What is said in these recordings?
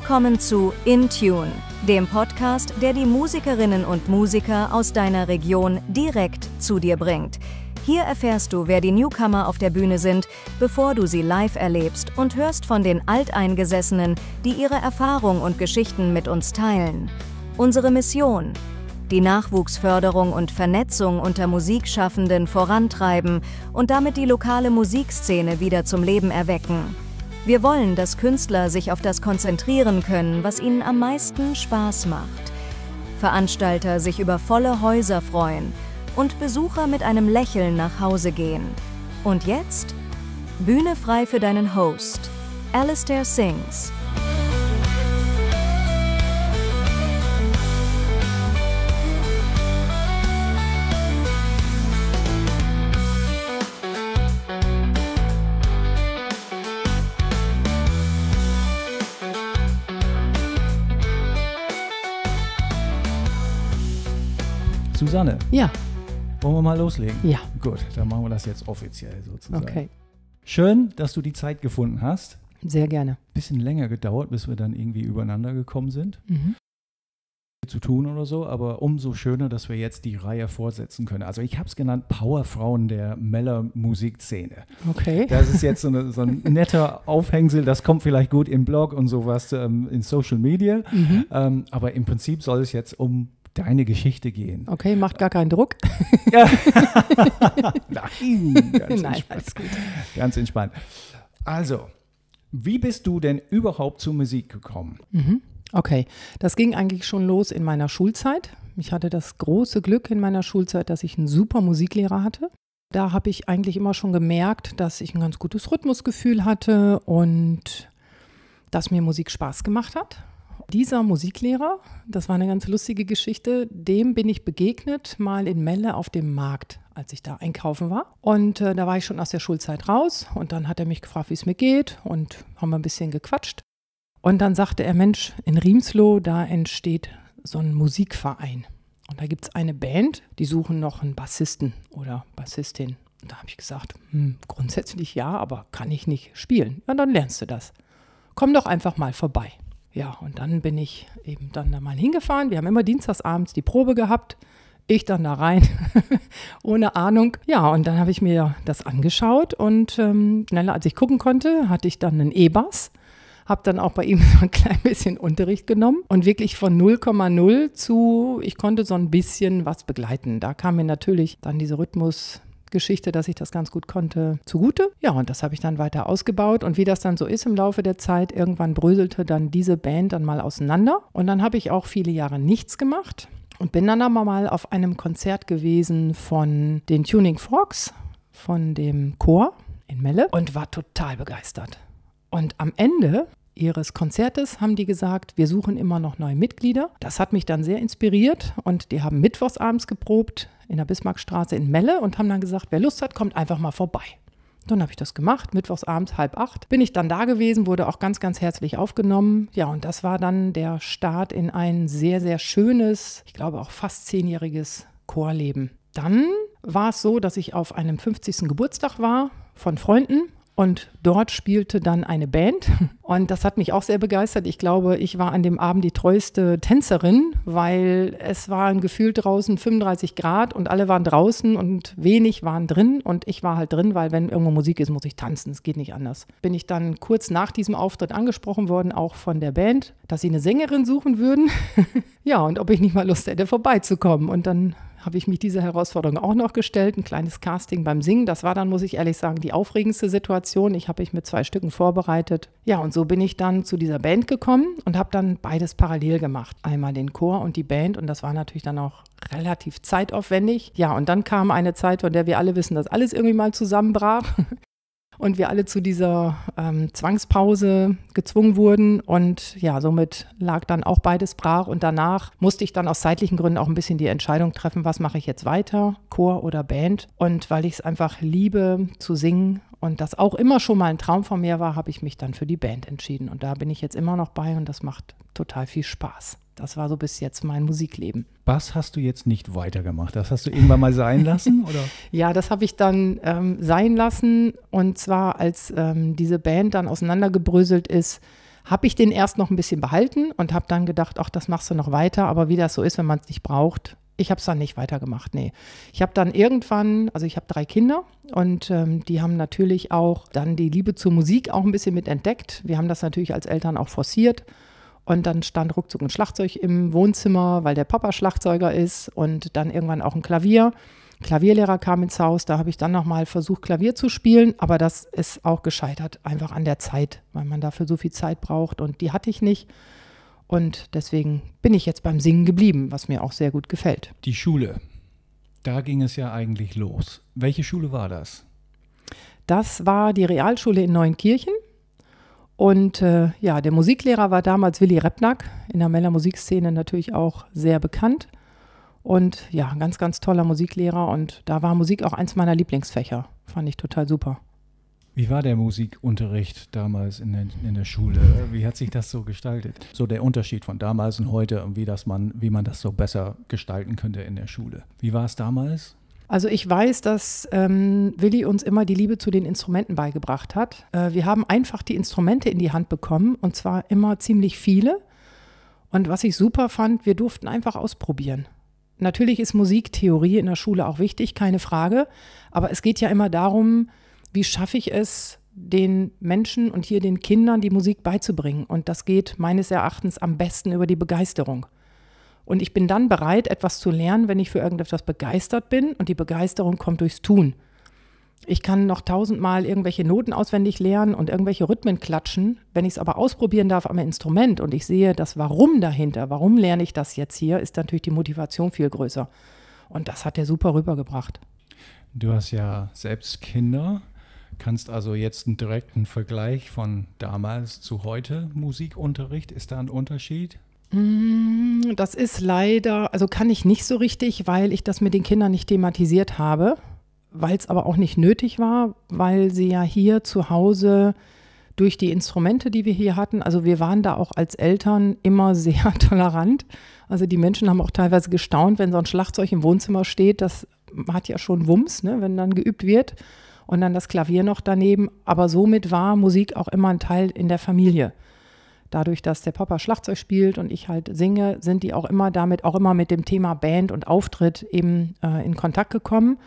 Willkommen zu In Tune, dem Podcast, der die Musikerinnen und Musiker aus deiner Region direkt zu dir bringt. Hier erfährst du, wer die Newcomer auf der Bühne sind, bevor du sie live erlebst und hörst von den Alteingesessenen, die ihre Erfahrung und Geschichten mit uns teilen. Unsere Mission, die Nachwuchsförderung und Vernetzung unter Musikschaffenden vorantreiben und damit die lokale Musikszene wieder zum Leben erwecken. Wir wollen, dass Künstler sich auf das konzentrieren können, was ihnen am meisten Spaß macht. Veranstalter sich über volle Häuser freuen und Besucher mit einem Lächeln nach Hause gehen. Und jetzt? Bühne frei für deinen Host, Alistair Sings. Susanne. Ja. Wollen wir mal loslegen? Ja. Gut, dann machen wir das jetzt offiziell sozusagen. Okay. Schön, dass du die Zeit gefunden hast. Sehr gerne. Bisschen länger gedauert, bis wir dann irgendwie übereinander gekommen sind. Mhm. Zu tun oder so, aber umso schöner, dass wir jetzt die Reihe fortsetzen können. Also, ich habe es genannt: Powerfrauen der Meller Musikszene. Okay. Das ist jetzt so, eine, so, ein netter Aufhängsel, das kommt vielleicht gut im Blog und sowas, ähm, in Social Media. Mhm. Ähm, aber im Prinzip soll es jetzt um deine Geschichte gehen. Okay, macht gar keinen Druck. Ja. Nein, ganz Nein, entspannt. Ganz entspannt. Also, wie bist du denn überhaupt zur Musik gekommen? Mhm. Okay, das ging eigentlich schon los in meiner Schulzeit. Ich hatte das große Glück in meiner Schulzeit, dass ich einen super Musiklehrer hatte. Da habe ich eigentlich immer schon gemerkt, dass ich ein ganz gutes Rhythmusgefühl hatte und dass mir Musik Spaß gemacht hat. Dieser Musiklehrer, das war eine ganz lustige Geschichte, dem bin ich begegnet mal in Melle auf dem Markt als ich da einkaufen war. Und äh, da war ich schon aus der Schulzeit raus und dann hat er mich gefragt, wie es mir geht und haben wir ein bisschen gequatscht. Und dann sagte er, Mensch, in Riemsloh, da entsteht so ein Musikverein. Und da gibt es eine Band, die suchen noch einen Bassisten oder Bassistin. Und da habe ich gesagt, hm, grundsätzlich ja, aber kann ich nicht spielen. Ja, dann lernst du das. Komm doch einfach mal vorbei. Ja, und dann bin ich eben dann da mal hingefahren. Wir haben immer dienstagsabends die Probe gehabt. Ich dann da rein, ohne Ahnung. Ja, und dann habe ich mir das angeschaut und ähm, schneller als ich gucken konnte, hatte ich dann einen E-Bass. Habe dann auch bei ihm so ein klein bisschen Unterricht genommen und wirklich von 0,0 zu, ich konnte so ein bisschen was begleiten. Da kam mir natürlich dann diese Rhythmus, Geschichte, dass ich das ganz gut konnte, zugute. Ja, und das habe ich dann weiter ausgebaut. Und wie das dann so ist im Laufe der Zeit, irgendwann bröselte dann diese Band dann mal auseinander. Und dann habe ich auch viele Jahre nichts gemacht und bin dann aber mal auf einem Konzert gewesen von den Tuning Forks, von dem Chor in Melle und war total begeistert. Und am Ende ihres Konzertes haben die gesagt, wir suchen immer noch neue Mitglieder. Das hat mich dann sehr inspiriert und die haben mittwochsabends geprobt in der Bismarckstraße in Melle und haben dann gesagt, wer Lust hat, kommt einfach mal vorbei. Dann habe ich das gemacht, mittwochsabends halb acht. Bin ich dann da gewesen, wurde auch ganz, ganz herzlich aufgenommen. Ja, und das war dann der Start in ein sehr, sehr schönes, ich glaube auch fast zehnjähriges Chorleben. Dann war es so, dass ich auf einem 50. Geburtstag war von Freunden und dort spielte dann eine Band. Und das hat mich auch sehr begeistert. Ich glaube, ich war an dem Abend die treueste Tänzerin, weil es war ein Gefühl draußen 35 Grad und alle waren draußen und wenig waren drin. Und ich war halt drin, weil wenn irgendwo Musik ist, muss ich tanzen. Es geht nicht anders. Bin ich dann kurz nach diesem Auftritt angesprochen worden, auch von der Band, dass sie eine Sängerin suchen würden. ja, und ob ich nicht mal Lust hätte, vorbeizukommen. Und dann habe ich mich dieser Herausforderung auch noch gestellt, ein kleines Casting beim Singen. Das war dann, muss ich ehrlich sagen, die aufregendste Situation. Ich habe mich mit zwei Stücken vorbereitet. Ja, und so bin ich dann zu dieser Band gekommen und habe dann beides parallel gemacht. Einmal den Chor und die Band und das war natürlich dann auch relativ zeitaufwendig. Ja, und dann kam eine Zeit, von der wir alle wissen, dass alles irgendwie mal zusammenbrach. und wir alle zu dieser ähm, Zwangspause gezwungen wurden. Und ja, somit lag dann auch beides brach. Und danach musste ich dann aus zeitlichen Gründen auch ein bisschen die Entscheidung treffen, was mache ich jetzt weiter, Chor oder Band. Und weil ich es einfach liebe zu singen und das auch immer schon mal ein Traum von mir war, habe ich mich dann für die Band entschieden. Und da bin ich jetzt immer noch bei und das macht total viel Spaß. Das war so bis jetzt mein Musikleben. Was hast du jetzt nicht weitergemacht. Das hast du irgendwann mal sein lassen, oder? ja, das habe ich dann ähm, sein lassen. Und zwar, als ähm, diese Band dann auseinandergebröselt ist, habe ich den erst noch ein bisschen behalten und habe dann gedacht, ach, das machst du noch weiter. Aber wie das so ist, wenn man es nicht braucht, ich habe es dann nicht weitergemacht, nee. Ich habe dann irgendwann, also ich habe drei Kinder und ähm, die haben natürlich auch dann die Liebe zur Musik auch ein bisschen mitentdeckt. Wir haben das natürlich als Eltern auch forciert und dann stand ruckzuck ein Schlagzeug im Wohnzimmer, weil der Papa Schlagzeuger ist und dann irgendwann auch ein Klavier. Klavierlehrer kam ins Haus, da habe ich dann nochmal versucht, Klavier zu spielen, aber das ist auch gescheitert, einfach an der Zeit, weil man dafür so viel Zeit braucht und die hatte ich nicht. Und deswegen bin ich jetzt beim Singen geblieben, was mir auch sehr gut gefällt. Die Schule, da ging es ja eigentlich los. Welche Schule war das? Das war die Realschule in Neunkirchen. Und äh, ja, der Musiklehrer war damals Willi Repnack, in der Meller Musikszene natürlich auch sehr bekannt. Und ja, ein ganz, ganz toller Musiklehrer. Und da war Musik auch eins meiner Lieblingsfächer. Fand ich total super. Wie war der Musikunterricht damals in der, in der Schule? Wie hat sich das so gestaltet? So der Unterschied von damals und heute und wie, das man, wie man das so besser gestalten könnte in der Schule. Wie war es damals? Also ich weiß, dass ähm, Willi uns immer die Liebe zu den Instrumenten beigebracht hat. Äh, wir haben einfach die Instrumente in die Hand bekommen und zwar immer ziemlich viele. Und was ich super fand, wir durften einfach ausprobieren. Natürlich ist Musiktheorie in der Schule auch wichtig, keine Frage. Aber es geht ja immer darum, wie schaffe ich es, den Menschen und hier den Kindern die Musik beizubringen. Und das geht meines Erachtens am besten über die Begeisterung. Und ich bin dann bereit, etwas zu lernen, wenn ich für irgendetwas begeistert bin. Und die Begeisterung kommt durchs Tun. Ich kann noch tausendmal irgendwelche Noten auswendig lernen und irgendwelche Rhythmen klatschen. Wenn ich es aber ausprobieren darf am Instrument und ich sehe das Warum dahinter, warum lerne ich das jetzt hier, ist natürlich die Motivation viel größer. Und das hat er super rübergebracht. Du hast ja selbst Kinder, kannst also jetzt einen direkten Vergleich von damals zu heute Musikunterricht. Ist da ein Unterschied? Mm, das ist leider, also kann ich nicht so richtig, weil ich das mit den Kindern nicht thematisiert habe, weil es aber auch nicht nötig war, weil sie ja hier zu Hause durch die Instrumente, die wir hier hatten, also wir waren da auch als Eltern immer sehr tolerant. Also die Menschen haben auch teilweise gestaunt, wenn so ein Schlagzeug im Wohnzimmer steht, das hat ja schon Wumms, ne, wenn dann geübt wird und dann das Klavier noch daneben. Aber somit war Musik auch immer ein Teil in der Familie dadurch, dass der Papa Schlagzeug spielt und ich halt singe, sind die auch immer damit, auch immer mit dem Thema Band und Auftritt eben äh, in Kontakt gekommen.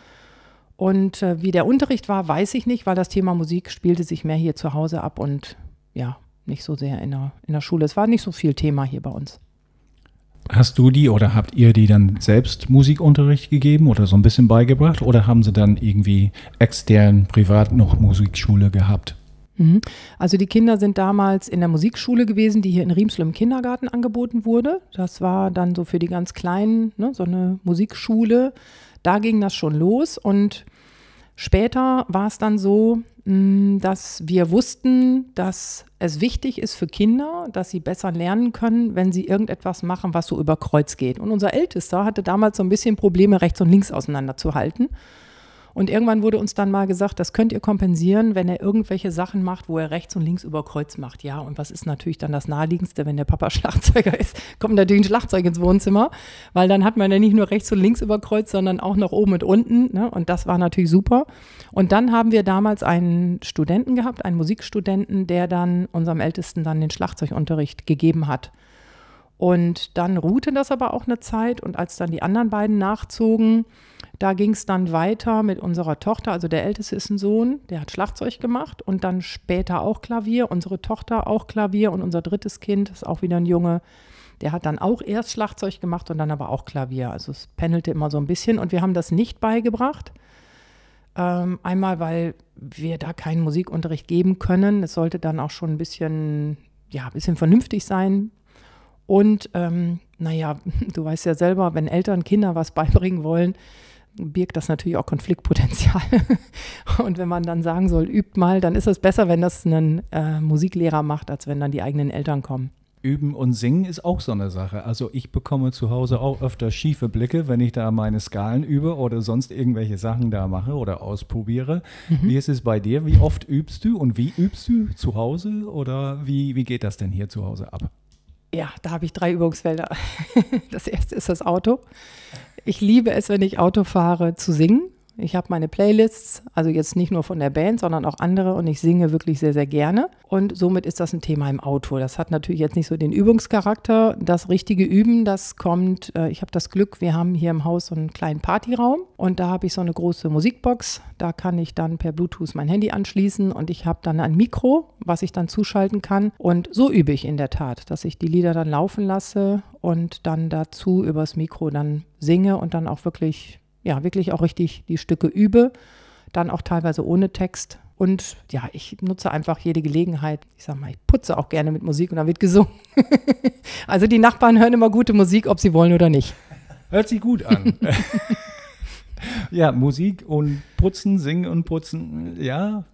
Und äh, wie der Unterricht war, weiß ich nicht, weil das Thema Musik spielte sich mehr hier zu Hause ab und ja, nicht so sehr in der, in der Schule. Es war nicht so viel Thema hier bei uns. Hast du die oder habt ihr die dann selbst Musikunterricht gegeben oder so ein bisschen beigebracht oder haben sie dann irgendwie extern privat noch Musikschule gehabt? Mhm. Also die Kinder sind damals in der Musikschule gewesen, die hier in Riemsel im Kindergarten angeboten wurde. Das war dann so für die ganz Kleinen, ne, so eine Musikschule. Da ging das schon los und später war es dann so, mm, dass wir wussten, dass es wichtig ist für Kinder, dass sie besser lernen können, wenn sie irgendetwas machen, was so über Kreuz geht. Und unser Ältester hatte damals so ein bisschen Probleme, rechts und links auseinanderzuhalten. Und irgendwann wurde uns dann mal gesagt, das könnt ihr kompensieren, wenn er irgendwelche Sachen macht, wo er rechts und links über Kreuz macht. Ja, und was ist natürlich dann das Naheliegendste, wenn der Papa Schlagzeuger ist? Kommt natürlich ein Schlagzeug ins Wohnzimmer, weil dann hat man ja nicht nur rechts und links über Kreuz, sondern auch noch oben und unten. Ne? Und das war natürlich super. Und dann haben wir damals einen Studenten gehabt, einen Musikstudenten, der dann unserem Ältesten dann den Schlagzeugunterricht gegeben hat. Und dann ruhte das aber auch eine Zeit. Und als dann die anderen beiden nachzogen, da ging es dann weiter mit unserer Tochter. Also der Älteste ist ein Sohn, der hat Schlagzeug gemacht und dann später auch Klavier. Unsere Tochter auch Klavier und unser drittes Kind ist auch wieder ein Junge. Der hat dann auch erst Schlagzeug gemacht und dann aber auch Klavier. Also es pendelte immer so ein bisschen und wir haben das nicht beigebracht. Ähm, einmal, weil wir da keinen Musikunterricht geben können. Es sollte dann auch schon ein bisschen, ja, ein bisschen vernünftig sein. Und ähm, naja, du weißt ja selber, wenn Eltern Kinder was beibringen wollen, birgt das natürlich auch Konfliktpotenzial. und wenn man dann sagen soll, übt mal, dann ist es besser, wenn das ein äh, Musiklehrer macht, als wenn dann die eigenen Eltern kommen. Üben und Singen ist auch so eine Sache. Also ich bekomme zu Hause auch öfter schiefe Blicke, wenn ich da meine Skalen übe oder sonst irgendwelche Sachen da mache oder ausprobiere. Mhm. Wie ist es bei dir? Wie oft übst du und wie übst du zu Hause oder wie, wie geht das denn hier zu Hause ab? Ja, da habe ich drei Übungsfelder. Das erste ist das Auto. Ich liebe es, wenn ich Auto fahre, zu singen. Ich habe meine Playlists, also jetzt nicht nur von der Band, sondern auch andere und ich singe wirklich sehr, sehr gerne. Und somit ist das ein Thema im Auto. Das hat natürlich jetzt nicht so den Übungscharakter. Das richtige Üben, das kommt, äh, ich habe das Glück, wir haben hier im Haus so einen kleinen Partyraum und da habe ich so eine große Musikbox. Da kann ich dann per Bluetooth mein Handy anschließen und ich habe dann ein Mikro, was ich dann zuschalten kann. Und so übe ich in der Tat, dass ich die Lieder dann laufen lasse und dann dazu übers Mikro dann singe und dann auch wirklich ja wirklich auch richtig die Stücke übe, dann auch teilweise ohne Text. Und ja, ich nutze einfach jede Gelegenheit. Ich sag mal, ich putze auch gerne mit Musik und dann wird gesungen. also die Nachbarn hören immer gute Musik, ob sie wollen oder nicht. Hört sich gut an. ja, Musik und Putzen, Singen und Putzen, ja,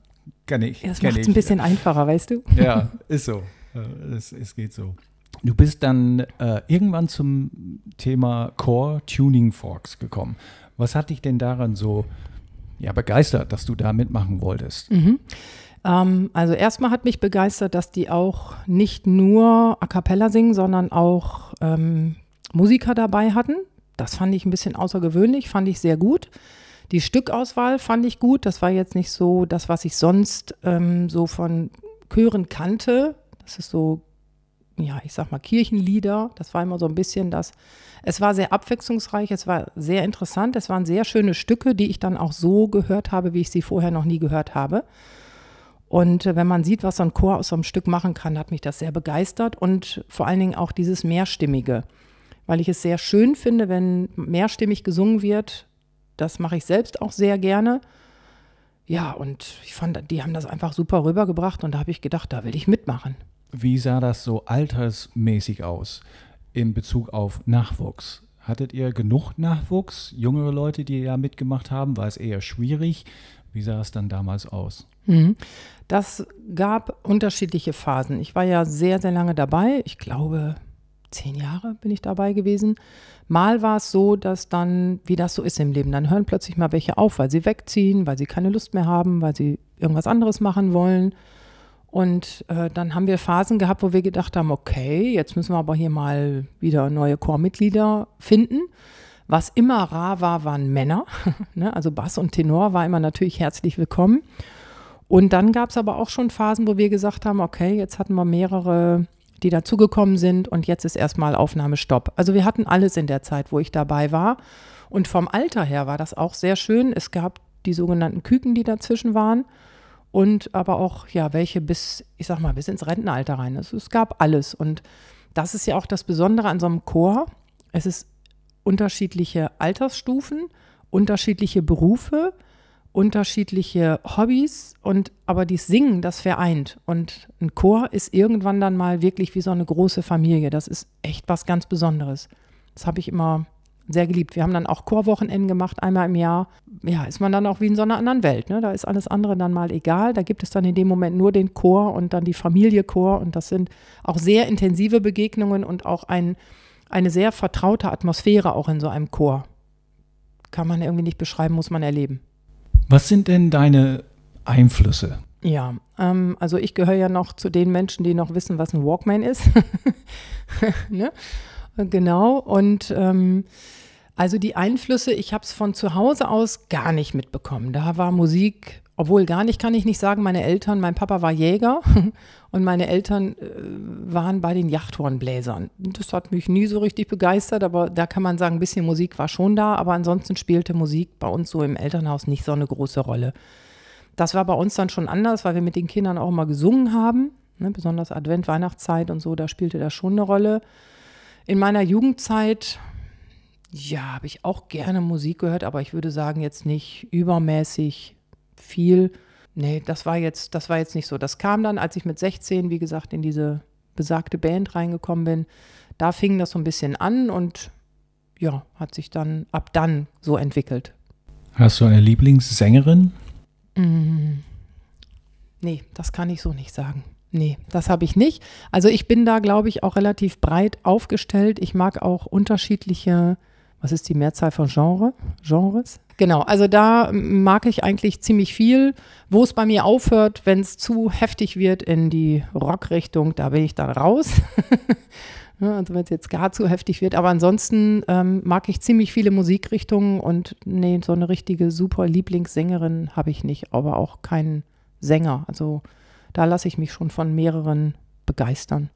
kann ich. Das macht es ein bisschen einfacher, weißt du? ja, ist so. Äh, es, es geht so. Du bist dann äh, irgendwann zum Thema Core Tuning Forks gekommen. Was hat dich denn daran so ja, begeistert, dass du da mitmachen wolltest? Mhm. Ähm, also erstmal hat mich begeistert, dass die auch nicht nur a cappella singen, sondern auch ähm, Musiker dabei hatten. Das fand ich ein bisschen außergewöhnlich, fand ich sehr gut. Die Stückauswahl fand ich gut. Das war jetzt nicht so das, was ich sonst ähm, so von Chören kannte. Das ist so ja, ich sag mal, Kirchenlieder. Das war immer so ein bisschen das. Es war sehr abwechslungsreich, es war sehr interessant, es waren sehr schöne Stücke, die ich dann auch so gehört habe, wie ich sie vorher noch nie gehört habe. Und äh, wenn man sieht, was so ein Chor aus so einem Stück machen kann, hat mich das sehr begeistert und vor allen Dingen auch dieses Mehrstimmige, weil ich es sehr schön finde, wenn mehrstimmig gesungen wird. Das mache ich selbst auch sehr gerne. Ja, und ich fand, die haben das einfach super rübergebracht und da habe ich gedacht, da will ich mitmachen. Wie sah das so altersmäßig aus in Bezug auf Nachwuchs? Hattet ihr genug Nachwuchs, jüngere Leute, die ja mitgemacht haben? War es eher schwierig? Wie sah es dann damals aus? Mhm. Das gab unterschiedliche Phasen. Ich war ja sehr, sehr lange dabei. Ich glaube, zehn Jahre bin ich dabei gewesen. Mal war es so, dass dann, wie das so ist im Leben, dann hören plötzlich mal welche auf, weil sie wegziehen, weil sie keine Lust mehr haben, weil sie irgendwas anderes machen wollen. Und äh, dann haben wir Phasen gehabt, wo wir gedacht haben, okay, jetzt müssen wir aber hier mal wieder neue Chormitglieder finden. Was immer rar war, waren Männer. ne? Also Bass und Tenor war immer natürlich herzlich willkommen. Und dann gab es aber auch schon Phasen, wo wir gesagt haben, okay, jetzt hatten wir mehrere, die dazugekommen sind und jetzt ist erstmal Aufnahmestopp. Also wir hatten alles in der Zeit, wo ich dabei war. Und vom Alter her war das auch sehr schön. Es gab die sogenannten Küken, die dazwischen waren und aber auch, ja, welche bis, ich sag mal, bis ins Rentenalter rein. Also es gab alles. Und das ist ja auch das Besondere an so einem Chor. Es ist unterschiedliche Altersstufen, unterschiedliche Berufe, unterschiedliche Hobbys und aber dieses Singen, das vereint. Und ein Chor ist irgendwann dann mal wirklich wie so eine große Familie. Das ist echt was ganz Besonderes. Das habe ich immer sehr geliebt. Wir haben dann auch Chorwochenenden gemacht, einmal im Jahr. Ja, ist man dann auch wie in so einer anderen Welt. Ne? Da ist alles andere dann mal egal. Da gibt es dann in dem Moment nur den Chor und dann die Familie Chor. Und das sind auch sehr intensive Begegnungen und auch ein, eine sehr vertraute Atmosphäre auch in so einem Chor. Kann man irgendwie nicht beschreiben, muss man erleben. Was sind denn deine Einflüsse? Ja, ähm, also ich gehöre ja noch zu den Menschen, die noch wissen, was ein Walkman ist. ne? Genau. Und ähm, also die Einflüsse, ich habe es von zu Hause aus gar nicht mitbekommen. Da war Musik, obwohl gar nicht, kann ich nicht sagen. Meine Eltern, mein Papa war Jäger und meine Eltern äh, waren bei den Jachthornbläsern. Das hat mich nie so richtig begeistert, aber da kann man sagen, ein bisschen Musik war schon da, aber ansonsten spielte Musik bei uns so im Elternhaus nicht so eine große Rolle. Das war bei uns dann schon anders, weil wir mit den Kindern auch immer gesungen haben, ne, besonders Advent, Weihnachtszeit und so, da spielte das schon eine Rolle. In meiner Jugendzeit ja, habe ich auch gerne Musik gehört, aber ich würde sagen, jetzt nicht übermäßig viel. Nee, das war jetzt, das war jetzt nicht so. Das kam dann, als ich mit 16, wie gesagt, in diese besagte Band reingekommen bin. Da fing das so ein bisschen an und ja, hat sich dann ab dann so entwickelt. Hast du eine Lieblingssängerin? Mm, nee, das kann ich so nicht sagen. Nee, das habe ich nicht. Also ich bin da, glaube ich, auch relativ breit aufgestellt. Ich mag auch unterschiedliche was ist die Mehrzahl von Genre? Genres? Genau, also da mag ich eigentlich ziemlich viel. Wo es bei mir aufhört, wenn es zu heftig wird in die Rockrichtung, da bin ich dann raus. also wenn es jetzt gar zu heftig wird. Aber ansonsten ähm, mag ich ziemlich viele Musikrichtungen und nee, so eine richtige super Lieblingssängerin habe ich nicht, aber auch keinen Sänger. Also da lasse ich mich schon von mehreren begeistern.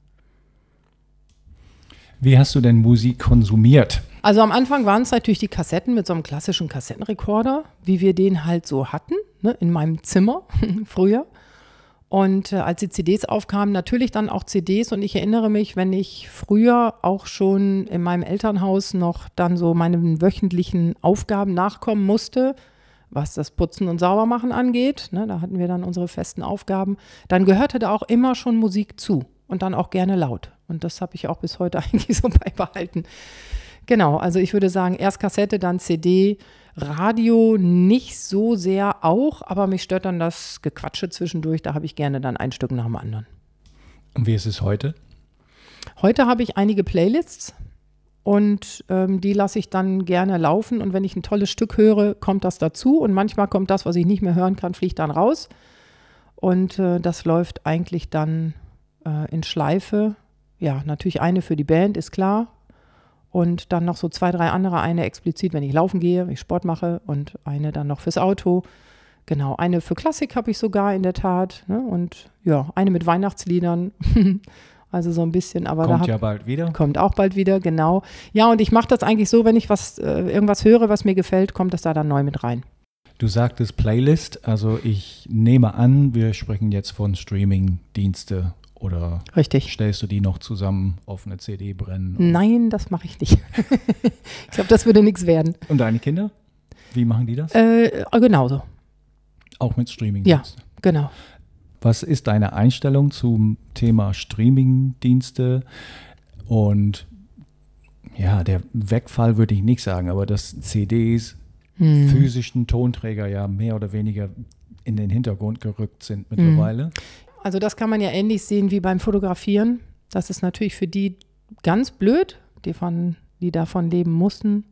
Wie hast du denn Musik konsumiert? Also am Anfang waren es natürlich die Kassetten mit so einem klassischen Kassettenrekorder, wie wir den halt so hatten, ne, in meinem Zimmer früher. Und äh, als die CDs aufkamen, natürlich dann auch CDs. Und ich erinnere mich, wenn ich früher auch schon in meinem Elternhaus noch dann so meinen wöchentlichen Aufgaben nachkommen musste, was das Putzen und Saubermachen angeht, ne, da hatten wir dann unsere festen Aufgaben, dann gehörte da auch immer schon Musik zu und dann auch gerne laut. Und das habe ich auch bis heute eigentlich so beibehalten. Genau, also ich würde sagen, erst Kassette, dann CD, Radio nicht so sehr auch, aber mich stört dann das Gequatsche zwischendurch. Da habe ich gerne dann ein Stück nach dem anderen. Und wie ist es heute? Heute habe ich einige Playlists und ähm, die lasse ich dann gerne laufen. Und wenn ich ein tolles Stück höre, kommt das dazu. Und manchmal kommt das, was ich nicht mehr hören kann, fliegt dann raus. Und äh, das läuft eigentlich dann äh, in Schleife. Ja, natürlich eine für die Band, ist klar. Und dann noch so zwei, drei andere. Eine explizit, wenn ich laufen gehe, wenn ich Sport mache. Und eine dann noch fürs Auto. Genau, eine für Klassik habe ich sogar in der Tat. Ne? Und ja, eine mit Weihnachtsliedern. Also so ein bisschen, aber kommt ja bald wieder. Kommt auch bald wieder, genau. Ja, und ich mache das eigentlich so, wenn ich was äh, irgendwas höre, was mir gefällt, kommt das da dann neu mit rein. Du sagtest Playlist, also ich nehme an, wir sprechen jetzt von Streaming-Dienste oder Richtig. stellst du die noch zusammen auf eine CD brennen? Nein, das mache ich nicht. ich glaube, das würde nichts werden. Und deine Kinder? Wie machen die das? Äh, genauso. Auch mit Streaming? Ja, genau. Was ist deine Einstellung zum Thema Streaming-Dienste und ja, der Wegfall würde ich nicht sagen, aber dass CDs hm. physischen Tonträger ja mehr oder weniger in den Hintergrund gerückt sind mittlerweile. Hm. Also das kann man ja ähnlich sehen wie beim Fotografieren. Das ist natürlich für die ganz blöd, die, von, die davon leben mussten,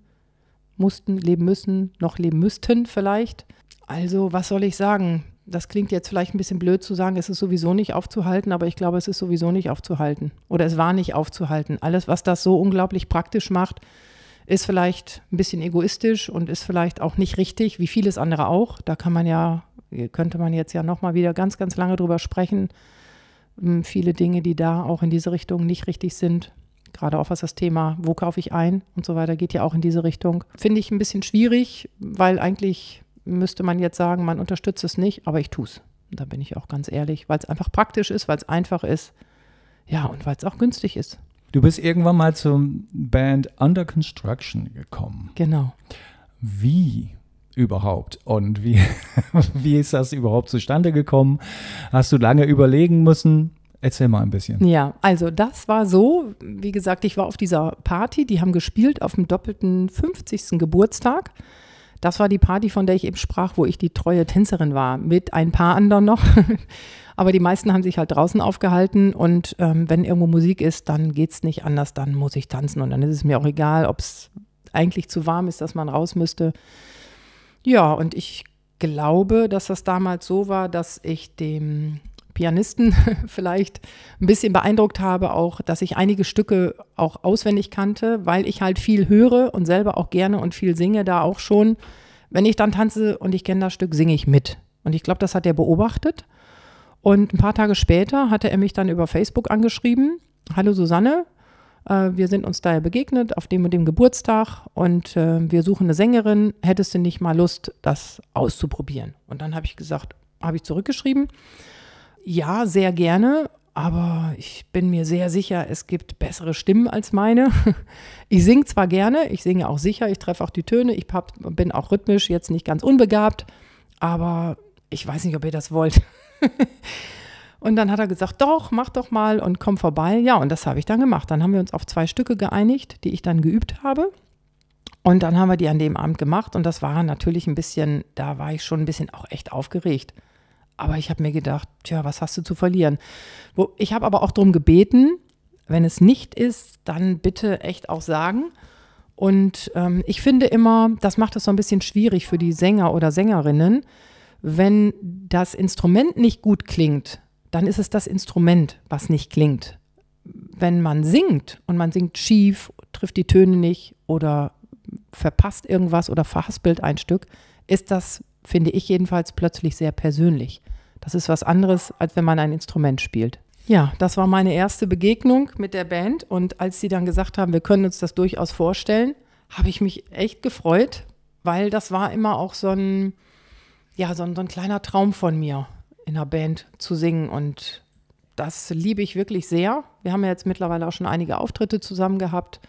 mussten, leben müssen, noch leben müssten vielleicht. Also was soll ich sagen? Das klingt jetzt vielleicht ein bisschen blöd zu sagen, es ist sowieso nicht aufzuhalten, aber ich glaube, es ist sowieso nicht aufzuhalten. Oder es war nicht aufzuhalten. Alles, was das so unglaublich praktisch macht, ist vielleicht ein bisschen egoistisch und ist vielleicht auch nicht richtig, wie vieles andere auch. Da kann man ja könnte man jetzt ja nochmal wieder ganz, ganz lange drüber sprechen. Hm, viele Dinge, die da auch in diese Richtung nicht richtig sind. Gerade auch was das Thema, wo kaufe ich ein und so weiter, geht ja auch in diese Richtung. Finde ich ein bisschen schwierig, weil eigentlich müsste man jetzt sagen, man unterstützt es nicht, aber ich tue es. Da bin ich auch ganz ehrlich, weil es einfach praktisch ist, weil es einfach ist. Ja, und weil es auch günstig ist. Du bist irgendwann mal zum Band Under Construction gekommen. Genau. Wie überhaupt? Und wie, wie ist das überhaupt zustande gekommen? Hast du lange überlegen müssen? Erzähl mal ein bisschen. Ja, also das war so, wie gesagt, ich war auf dieser Party, die haben gespielt auf dem doppelten 50. Geburtstag. Das war die Party, von der ich eben sprach, wo ich die treue Tänzerin war, mit ein paar anderen noch. Aber die meisten haben sich halt draußen aufgehalten und ähm, wenn irgendwo Musik ist, dann geht es nicht anders, dann muss ich tanzen und dann ist es mir auch egal, ob es eigentlich zu warm ist, dass man raus müsste. Ja, und ich glaube, dass das damals so war, dass ich dem Pianisten vielleicht ein bisschen beeindruckt habe, auch, dass ich einige Stücke auch auswendig kannte, weil ich halt viel höre und selber auch gerne und viel singe, da auch schon. Wenn ich dann tanze und ich kenne das Stück, singe ich mit. Und ich glaube, das hat er beobachtet. Und ein paar Tage später hatte er mich dann über Facebook angeschrieben. Hallo Susanne, äh, wir sind uns daher begegnet auf dem und dem Geburtstag und äh, wir suchen eine Sängerin, hättest du nicht mal Lust, das auszuprobieren? Und dann habe ich gesagt, habe ich zurückgeschrieben, ja, sehr gerne, aber ich bin mir sehr sicher, es gibt bessere Stimmen als meine. Ich singe zwar gerne, ich singe auch sicher, ich treffe auch die Töne, ich hab, bin auch rhythmisch jetzt nicht ganz unbegabt, aber ich weiß nicht, ob ihr das wollt. Und dann hat er gesagt, doch, mach doch mal und komm vorbei. Ja, und das habe ich dann gemacht. Dann haben wir uns auf zwei Stücke geeinigt, die ich dann geübt habe. Und dann haben wir die an dem Abend gemacht und das war natürlich ein bisschen, da war ich schon ein bisschen auch echt aufgeregt. Aber ich habe mir gedacht, tja, was hast du zu verlieren? Ich habe aber auch darum gebeten, wenn es nicht ist, dann bitte echt auch sagen. Und ähm, ich finde immer, das macht es so ein bisschen schwierig für die Sänger oder Sängerinnen, wenn das Instrument nicht gut klingt, dann ist es das Instrument, was nicht klingt. Wenn man singt und man singt schief, trifft die Töne nicht oder verpasst irgendwas oder verhaspelt ein Stück, ist das, finde ich jedenfalls, plötzlich sehr persönlich. Das ist was anderes, als wenn man ein Instrument spielt. Ja, das war meine erste Begegnung mit der Band und als sie dann gesagt haben, wir können uns das durchaus vorstellen, habe ich mich echt gefreut, weil das war immer auch so ein, ja, so ein, so ein kleiner Traum von mir in einer Band zu singen und das liebe ich wirklich sehr. Wir haben ja jetzt mittlerweile auch schon einige Auftritte zusammen gehabt.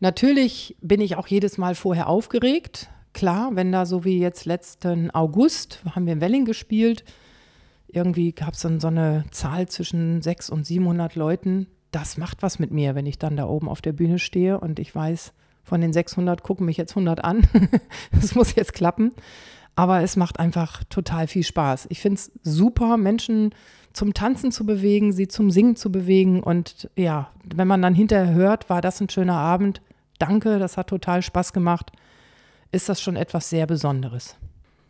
Natürlich bin ich auch jedes Mal vorher aufgeregt. Klar, wenn da so wie jetzt letzten August haben wir in Welling gespielt. Irgendwie gab es dann so eine Zahl zwischen 600 und 700 Leuten. Das macht was mit mir, wenn ich dann da oben auf der Bühne stehe und ich weiß, von den 600 gucken mich jetzt 100 an. das muss jetzt klappen aber es macht einfach total viel Spaß. Ich finde es super, Menschen zum Tanzen zu bewegen, sie zum Singen zu bewegen und ja, wenn man dann hinterher hört, war das ein schöner Abend, danke, das hat total Spaß gemacht, ist das schon etwas sehr Besonderes.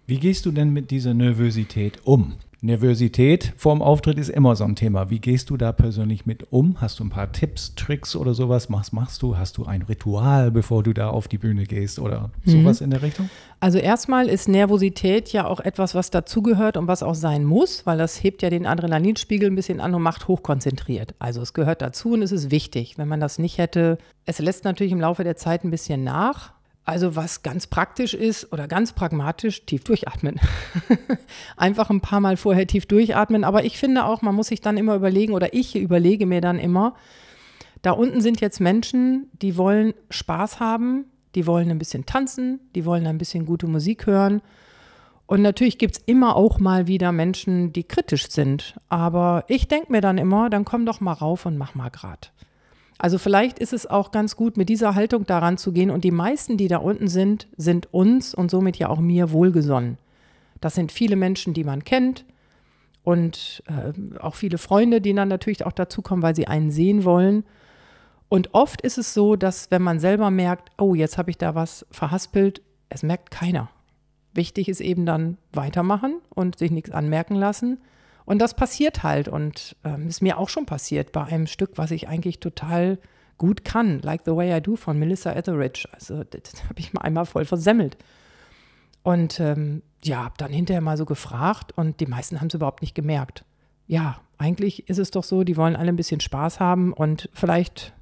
Wie gehst du denn mit dieser Nervosität um? Nervosität vorm Auftritt ist immer so ein Thema. Wie gehst du da persönlich mit um? Hast du ein paar Tipps, Tricks oder sowas? Was machst du? Hast du ein Ritual, bevor du da auf die Bühne gehst oder mhm. sowas mhm. in der Richtung? Also erstmal ist Nervosität ja auch etwas, was dazugehört und was auch sein muss, weil das hebt ja den Adrenalinspiegel ein bisschen an und macht hochkonzentriert. Also es gehört dazu und es ist wichtig. Wenn man das nicht hätte, es lässt natürlich im Laufe der Zeit ein bisschen nach, also was ganz praktisch ist oder ganz pragmatisch, tief durchatmen. Einfach ein paar Mal vorher tief durchatmen. Aber ich finde auch, man muss sich dann immer überlegen oder ich überlege mir dann immer, da unten sind jetzt Menschen, die wollen Spaß haben, die wollen ein bisschen tanzen, die wollen ein bisschen gute Musik hören. Und natürlich gibt es immer auch mal wieder Menschen, die kritisch sind. Aber ich denke mir dann immer, dann komm doch mal rauf und mach mal grad. Also vielleicht ist es auch ganz gut, mit dieser Haltung daran zu gehen und die meisten, die da unten sind, sind uns und somit ja auch mir wohlgesonnen. Das sind viele Menschen, die man kennt und äh, auch viele Freunde, die dann natürlich auch dazukommen, weil sie einen sehen wollen. Und oft ist es so, dass wenn man selber merkt, oh, jetzt habe ich da was verhaspelt, es merkt keiner. Wichtig ist eben dann weitermachen und sich nichts anmerken lassen. Und das passiert halt und ähm, ist mir auch schon passiert bei einem Stück, was ich eigentlich total gut kann, like The Way I Do von Melissa Etheridge. Also das habe ich mal einmal voll versemmelt. Und ähm, ja, habe dann hinterher mal so gefragt und die meisten haben es überhaupt nicht gemerkt. Ja, eigentlich ist es doch so, die wollen alle ein bisschen Spaß haben und vielleicht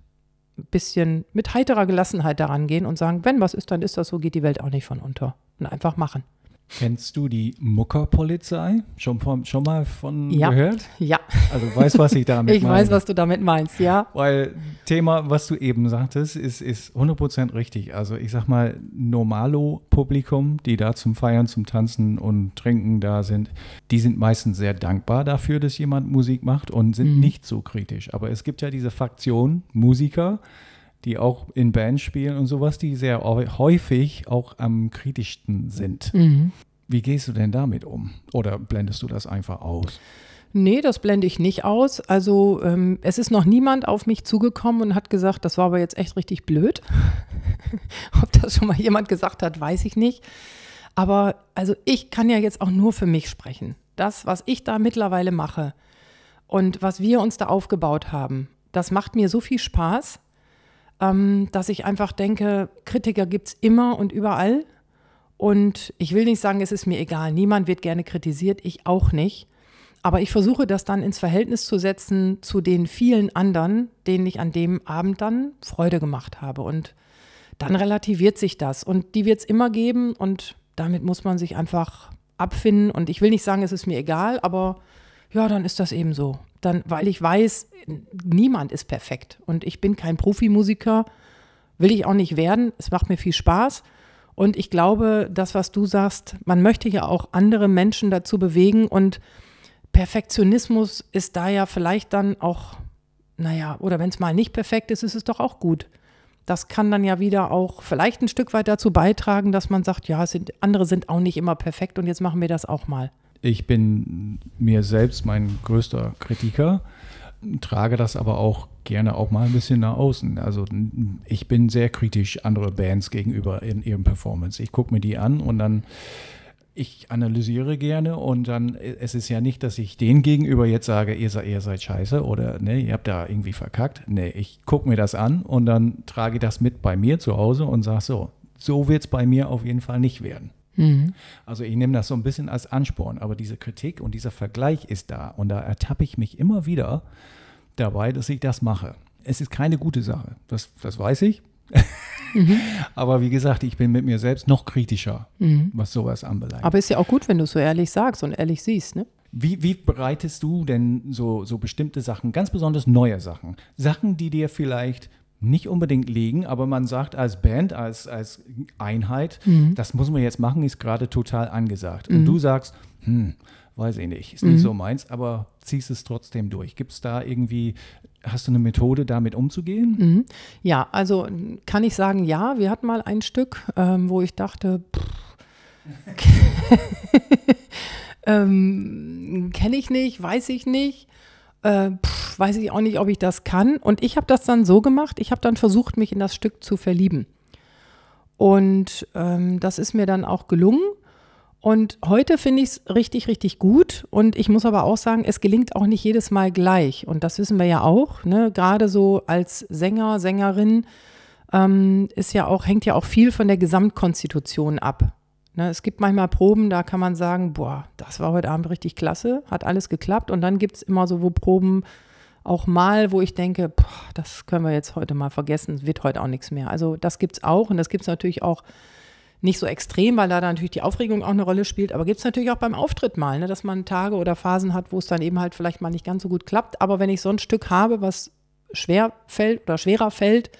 ein bisschen mit heiterer Gelassenheit daran gehen und sagen, wenn was ist, dann ist das so, geht die Welt auch nicht von unter. Und einfach machen. Kennst du die Muckerpolizei? Schon, von, schon mal von ja. gehört? Ja. Also weißt, was ich damit ich meine. Ich weiß, was du damit meinst, ja. Weil Thema, was du eben sagtest, ist, ist 100% richtig. Also ich sag mal, Normalo-Publikum, die da zum Feiern, zum Tanzen und Trinken da sind, die sind meistens sehr dankbar dafür, dass jemand Musik macht und sind mhm. nicht so kritisch. Aber es gibt ja diese Fraktion Musiker, die auch in Bands spielen und sowas, die sehr häufig auch am kritischsten sind. Mhm. Wie gehst du denn damit um? Oder blendest du das einfach aus? Nee, das blende ich nicht aus. Also ähm, es ist noch niemand auf mich zugekommen und hat gesagt, das war aber jetzt echt richtig blöd. Ob das schon mal jemand gesagt hat, weiß ich nicht. Aber also ich kann ja jetzt auch nur für mich sprechen. Das, was ich da mittlerweile mache und was wir uns da aufgebaut haben, das macht mir so viel Spaß ähm, dass ich einfach denke, Kritiker gibt es immer und überall. Und ich will nicht sagen, es ist mir egal. Niemand wird gerne kritisiert, ich auch nicht. Aber ich versuche das dann ins Verhältnis zu setzen zu den vielen anderen, denen ich an dem Abend dann Freude gemacht habe. Und dann relativiert sich das. Und die wird es immer geben. Und damit muss man sich einfach abfinden. Und ich will nicht sagen, es ist mir egal, aber ja, dann ist das eben so dann, weil ich weiß, niemand ist perfekt. Und ich bin kein Profimusiker, will ich auch nicht werden. Es macht mir viel Spaß. Und ich glaube, das, was du sagst, man möchte ja auch andere Menschen dazu bewegen. Und Perfektionismus ist da ja vielleicht dann auch, naja, oder wenn es mal nicht perfekt ist, ist es doch auch gut. Das kann dann ja wieder auch vielleicht ein Stück weit dazu beitragen, dass man sagt, ja, sind, andere sind auch nicht immer perfekt und jetzt machen wir das auch mal. Ich bin mir selbst mein größter Kritiker, trage das aber auch gerne auch mal ein bisschen nach außen. Also ich bin sehr kritisch andere Bands gegenüber in ihrem Performance. Ich gucke mir die an und dann ich analysiere gerne und dann äh, es ist ja nicht, dass ich denen gegenüber jetzt sage, ihr, seid, ihr seid scheiße oder ne, ihr habt da irgendwie verkackt. Nee, ich gucke mir das an und dann trage das mit bei mir zu Hause und sage so, so wird es bei mir auf jeden Fall nicht werden. Mhm. Also ich nehme das so ein bisschen als Ansporn, aber diese Kritik und dieser Vergleich ist da und da ertappe ich mich immer wieder dabei, dass ich das mache. Es ist keine gute Sache, das, das weiß ich. mhm. Aber wie gesagt, ich bin mit mir selbst noch kritischer, mhm. was sowas anbelangt. Aber ist ja auch gut, wenn du so ehrlich sagst und ehrlich siehst, ne? Wie, wie, bereitest du denn so, so bestimmte Sachen, ganz besonders neue Sachen, Sachen, die dir vielleicht nicht unbedingt liegen, aber man sagt als Band, als, als Einheit, mhm. das muss man jetzt machen, ist gerade total angesagt. Mhm. Und du sagst, hm, weiß ich nicht, ist mhm. nicht so meins, aber ziehst es trotzdem durch. Gibt es da irgendwie, hast du eine Methode, damit umzugehen? Mhm. Ja, also kann ich sagen, ja, wir hatten mal ein Stück, ähm, wo ich dachte, ähm, kenne ich nicht, weiß ich nicht äh, pff, weiß ich auch nicht, ob ich das kann. Und ich habe das dann so gemacht, ich habe dann versucht, mich in das Stück zu verlieben. Und ähm, das ist mir dann auch gelungen. Und heute finde ich es richtig, richtig gut. Und ich muss aber auch sagen, es gelingt auch nicht jedes Mal gleich. Und das wissen wir ja auch. Ne? Gerade so als Sänger, Sängerin ähm, ist ja auch, hängt ja auch viel von der Gesamtkonstitution ab. Ne, es gibt manchmal Proben, da kann man sagen, boah, das war heute Abend richtig klasse, hat alles geklappt. Und dann gibt es immer so wo Proben auch mal, wo ich denke, boah, das können wir jetzt heute mal vergessen, wird heute auch nichts mehr. Also das gibt es auch und das gibt es natürlich auch nicht so extrem, weil da natürlich die Aufregung auch eine Rolle spielt, aber gibt es natürlich auch beim Auftritt mal, ne, dass man Tage oder Phasen hat, wo es dann eben halt vielleicht mal nicht ganz so gut klappt. Aber wenn ich so ein Stück habe, was schwer fällt oder schwerer fällt,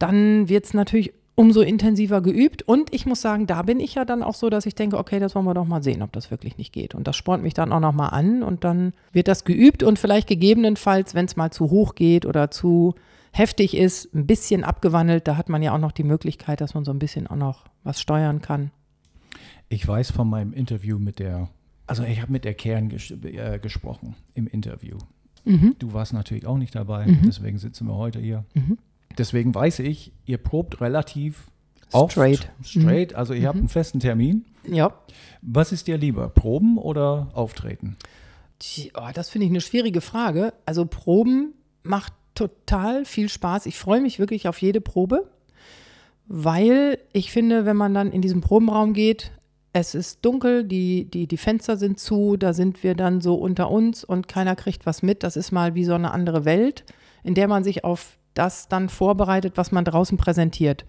dann wird es natürlich umso intensiver geübt. Und ich muss sagen, da bin ich ja dann auch so, dass ich denke, okay, das wollen wir doch mal sehen, ob das wirklich nicht geht. Und das spornt mich dann auch nochmal an und dann wird das geübt und vielleicht gegebenenfalls, wenn es mal zu hoch geht oder zu heftig ist, ein bisschen abgewandelt. Da hat man ja auch noch die Möglichkeit, dass man so ein bisschen auch noch was steuern kann. Ich weiß von meinem Interview mit der, also ich habe mit der Kern ges äh, gesprochen im Interview. Mhm. Du warst natürlich auch nicht dabei, mhm. deswegen sitzen wir heute hier. Mhm. Deswegen weiß ich, ihr probt relativ oft, straight. Straight, mhm. also ihr mhm. habt einen festen Termin. Ja. Was ist dir lieber, proben oder auftreten? Oh, das finde ich eine schwierige Frage. Also proben macht total viel Spaß. Ich freue mich wirklich auf jede Probe, weil ich finde, wenn man dann in diesen Probenraum geht, es ist dunkel, die, die, die Fenster sind zu, da sind wir dann so unter uns und keiner kriegt was mit. Das ist mal wie so eine andere Welt, in der man sich auf das dann vorbereitet, was man draußen präsentiert.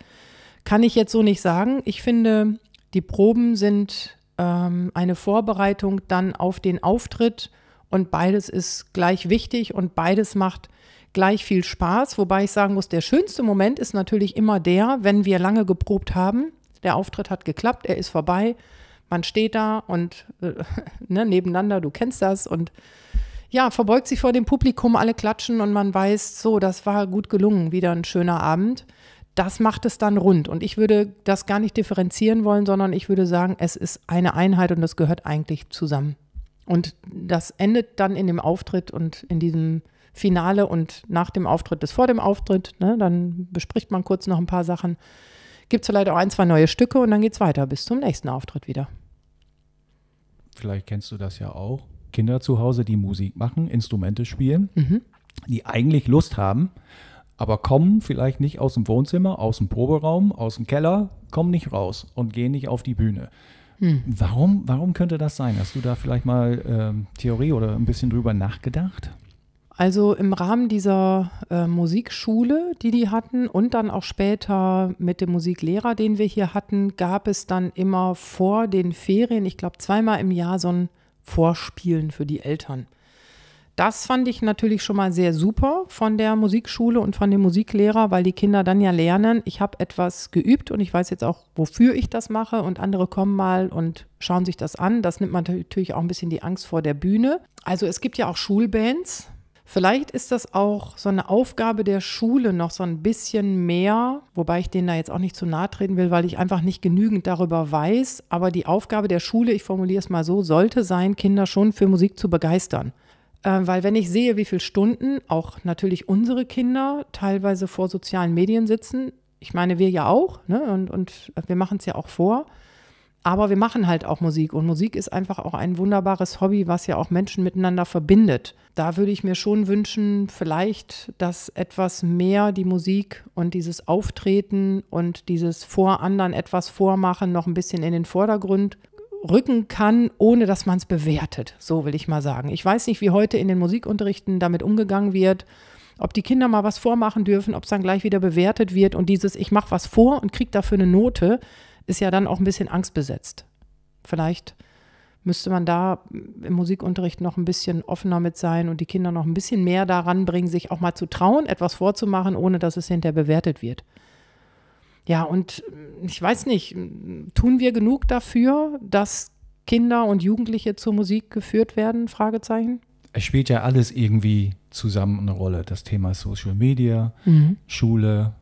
Kann ich jetzt so nicht sagen. Ich finde, die Proben sind ähm, eine Vorbereitung dann auf den Auftritt und beides ist gleich wichtig und beides macht gleich viel Spaß. Wobei ich sagen muss, der schönste Moment ist natürlich immer der, wenn wir lange geprobt haben. Der Auftritt hat geklappt, er ist vorbei. Man steht da und äh, ne, nebeneinander, du kennst das und ja, verbeugt sich vor dem Publikum, alle klatschen und man weiß, so, das war gut gelungen, wieder ein schöner Abend. Das macht es dann rund. Und ich würde das gar nicht differenzieren wollen, sondern ich würde sagen, es ist eine Einheit und das gehört eigentlich zusammen. Und das endet dann in dem Auftritt und in diesem Finale und nach dem Auftritt ist vor dem Auftritt. Ne, dann bespricht man kurz noch ein paar Sachen. Gibt es vielleicht auch ein, zwei neue Stücke und dann geht es weiter bis zum nächsten Auftritt wieder. Vielleicht kennst du das ja auch. Kinder zu Hause, die Musik machen, Instrumente spielen, mhm. die eigentlich Lust haben, aber kommen vielleicht nicht aus dem Wohnzimmer, aus dem Proberaum, aus dem Keller, kommen nicht raus und gehen nicht auf die Bühne. Mhm. Warum, warum könnte das sein? Hast du da vielleicht mal ähm, Theorie oder ein bisschen drüber nachgedacht? Also im Rahmen dieser äh, Musikschule, die die hatten und dann auch später mit dem Musiklehrer, den wir hier hatten, gab es dann immer vor den Ferien, ich glaube zweimal im Jahr so ein vorspielen für die Eltern. Das fand ich natürlich schon mal sehr super von der Musikschule und von dem Musiklehrer, weil die Kinder dann ja lernen, ich habe etwas geübt und ich weiß jetzt auch, wofür ich das mache und andere kommen mal und schauen sich das an. Das nimmt man natürlich auch ein bisschen die Angst vor der Bühne. Also es gibt ja auch Schulbands, Vielleicht ist das auch so eine Aufgabe der Schule noch so ein bisschen mehr, wobei ich denen da jetzt auch nicht zu nahe treten will, weil ich einfach nicht genügend darüber weiß. Aber die Aufgabe der Schule, ich formuliere es mal so, sollte sein, Kinder schon für Musik zu begeistern. Äh, weil wenn ich sehe, wie viele Stunden auch natürlich unsere Kinder teilweise vor sozialen Medien sitzen, ich meine, wir ja auch, ne? und, und wir machen es ja auch vor, aber wir machen halt auch Musik und Musik ist einfach auch ein wunderbares Hobby, was ja auch Menschen miteinander verbindet. Da würde ich mir schon wünschen, vielleicht, dass etwas mehr die Musik und dieses Auftreten und dieses vor anderen etwas vormachen noch ein bisschen in den Vordergrund rücken kann, ohne dass man es bewertet. So will ich mal sagen. Ich weiß nicht, wie heute in den Musikunterrichten damit umgegangen wird ob die Kinder mal was vormachen dürfen, ob es dann gleich wieder bewertet wird und dieses Ich mache was vor und kriege dafür eine Note, ist ja dann auch ein bisschen angstbesetzt. Vielleicht müsste man da im Musikunterricht noch ein bisschen offener mit sein und die Kinder noch ein bisschen mehr daran bringen, sich auch mal zu trauen, etwas vorzumachen, ohne dass es hinterher bewertet wird. Ja, und ich weiß nicht, tun wir genug dafür, dass Kinder und Jugendliche zur Musik geführt werden? Fragezeichen. Es spielt ja alles irgendwie zusammen eine Rolle. Das Thema Social Media, mhm. Schule,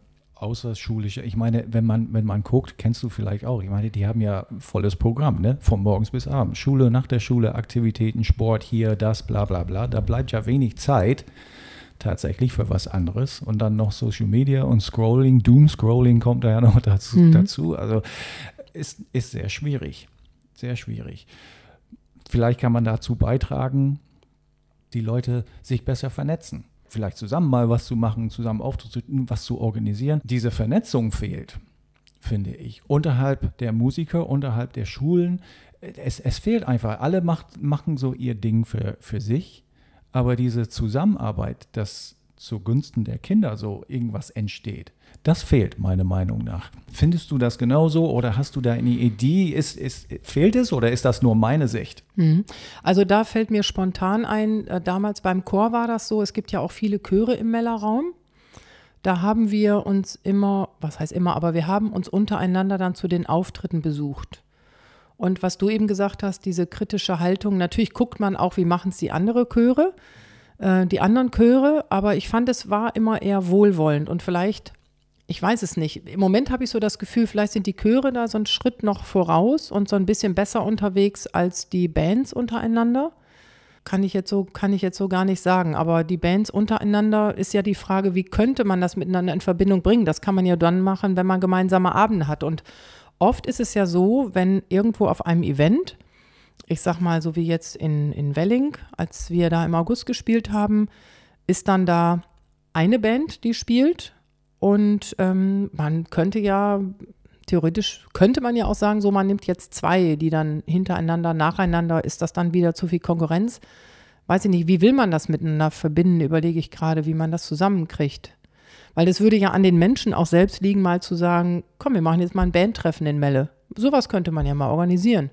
außerschulische, ich meine, wenn man, wenn man guckt, kennst du vielleicht auch, ich meine, die haben ja volles Programm, ne? Von morgens bis abends. Schule, nach der Schule, Aktivitäten, Sport, hier, das, bla bla bla. Da bleibt ja wenig Zeit tatsächlich für was anderes. Und dann noch Social Media und Scrolling, Doom-Scrolling kommt da ja noch dazu. Mhm. dazu. Also ist, ist sehr schwierig. Sehr schwierig. Vielleicht kann man dazu beitragen, die Leute sich besser vernetzen vielleicht zusammen mal was zu machen, zusammen aufzutreten, was zu organisieren. Diese Vernetzung fehlt, finde ich, unterhalb der Musiker, unterhalb der Schulen. Es, es fehlt einfach. Alle macht, machen so ihr Ding für, für sich, aber diese Zusammenarbeit, das zugunsten der Kinder so irgendwas entsteht. Das fehlt meiner Meinung nach. Findest du das genauso oder hast du da eine Idee? Ist, ist, fehlt es oder ist das nur meine Sicht? Mhm. Also da fällt mir spontan ein, äh, damals beim Chor war das so, es gibt ja auch viele Chöre im Mellerraum. Da haben wir uns immer, was heißt immer, aber wir haben uns untereinander dann zu den Auftritten besucht. Und was du eben gesagt hast, diese kritische Haltung, natürlich guckt man auch, wie machen es die andere Chöre. Äh, die anderen Chöre, aber ich fand, es war immer eher wohlwollend und vielleicht, ich weiß es nicht, im Moment habe ich so das Gefühl, vielleicht sind die Chöre da so einen Schritt noch voraus und so ein bisschen besser unterwegs als die Bands untereinander. Kann ich, jetzt so, kann ich jetzt so gar nicht sagen. Aber die Bands untereinander ist ja die Frage, wie könnte man das miteinander in Verbindung bringen? Das kann man ja dann machen, wenn man gemeinsame Abende hat. Und oft ist es ja so, wenn irgendwo auf einem Event ich sag mal, so wie jetzt in, in Welling, als wir da im August gespielt haben, ist dann da eine Band, die spielt. Und ähm, man könnte ja, theoretisch könnte man ja auch sagen, so man nimmt jetzt zwei, die dann hintereinander, nacheinander, ist das dann wieder zu viel Konkurrenz? Weiß ich nicht, wie will man das miteinander verbinden, überlege ich gerade, wie man das zusammenkriegt. Weil es würde ja an den Menschen auch selbst liegen, mal zu sagen, komm, wir machen jetzt mal ein Bandtreffen in Melle. Sowas könnte man ja mal organisieren.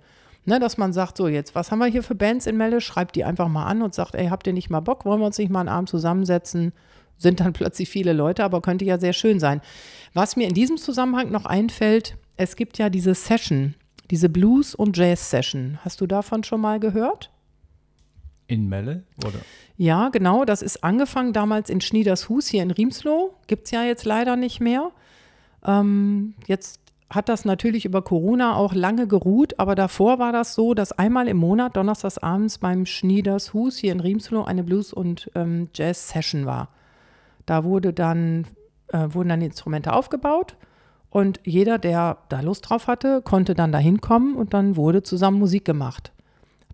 Ne, dass man sagt, so jetzt, was haben wir hier für Bands in Melle? Schreibt die einfach mal an und sagt, ey, habt ihr nicht mal Bock? Wollen wir uns nicht mal einen Abend zusammensetzen? Sind dann plötzlich viele Leute, aber könnte ja sehr schön sein. Was mir in diesem Zusammenhang noch einfällt, es gibt ja diese Session, diese Blues- und Jazz-Session. Hast du davon schon mal gehört? In Melle, oder? Ja, genau. Das ist angefangen damals in Schniedershus hier in Riemsloh. Gibt es ja jetzt leider nicht mehr. Ähm, jetzt hat das natürlich über Corona auch lange geruht, aber davor war das so, dass einmal im Monat donnerstags abends beim Schnieders Hus hier in Riemsloh eine Blues- und ähm, Jazz-Session war. Da wurde dann, äh, wurden dann Instrumente aufgebaut und jeder, der da Lust drauf hatte, konnte dann da hinkommen und dann wurde zusammen Musik gemacht.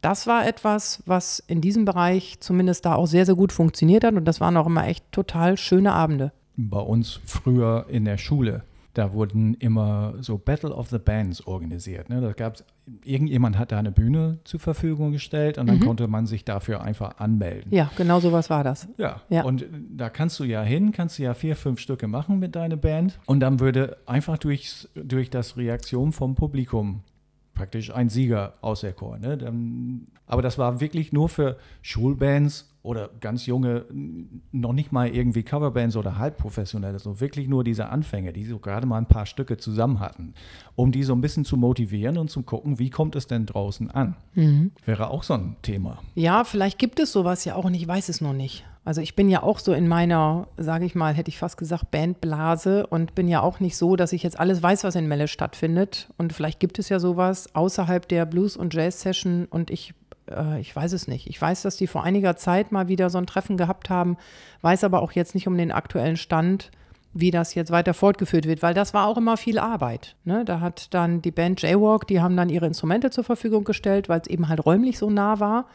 Das war etwas, was in diesem Bereich zumindest da auch sehr, sehr gut funktioniert hat und das waren auch immer echt total schöne Abende. Bei uns früher in der Schule da wurden immer so Battle of the Bands organisiert. Ne? Da gab's, irgendjemand hat da eine Bühne zur Verfügung gestellt und dann mhm. konnte man sich dafür einfach anmelden. Ja, genau so was war das. Ja. ja. und da kannst du ja hin, kannst du ja vier, fünf Stücke machen mit deiner Band und dann würde einfach durch, durch das Reaktion vom Publikum praktisch ein Sieger auserkoren. Ne? Aber das war wirklich nur für Schulbands oder ganz junge, noch nicht mal irgendwie Coverbands oder halbprofessionelle, sondern wirklich nur diese Anfänger, die so gerade mal ein paar Stücke zusammen hatten, um die so ein bisschen zu motivieren und zu gucken, wie kommt es denn draußen an. Mhm. Wäre auch so ein Thema. Ja, vielleicht gibt es sowas ja auch und ich weiß es noch nicht. Also ich bin ja auch so in meiner, sage ich mal, hätte ich fast gesagt, Bandblase und bin ja auch nicht so, dass ich jetzt alles weiß, was in Melle stattfindet. Und vielleicht gibt es ja sowas außerhalb der Blues- und Jazz-Session und ich, äh, ich weiß es nicht. Ich weiß, dass die vor einiger Zeit mal wieder so ein Treffen gehabt haben, weiß aber auch jetzt nicht um den aktuellen Stand wie das jetzt weiter fortgeführt wird, weil das war auch immer viel Arbeit. Ne? Da hat dann die Band Jaywalk, die haben dann ihre Instrumente zur Verfügung gestellt, weil es eben halt räumlich so nah war.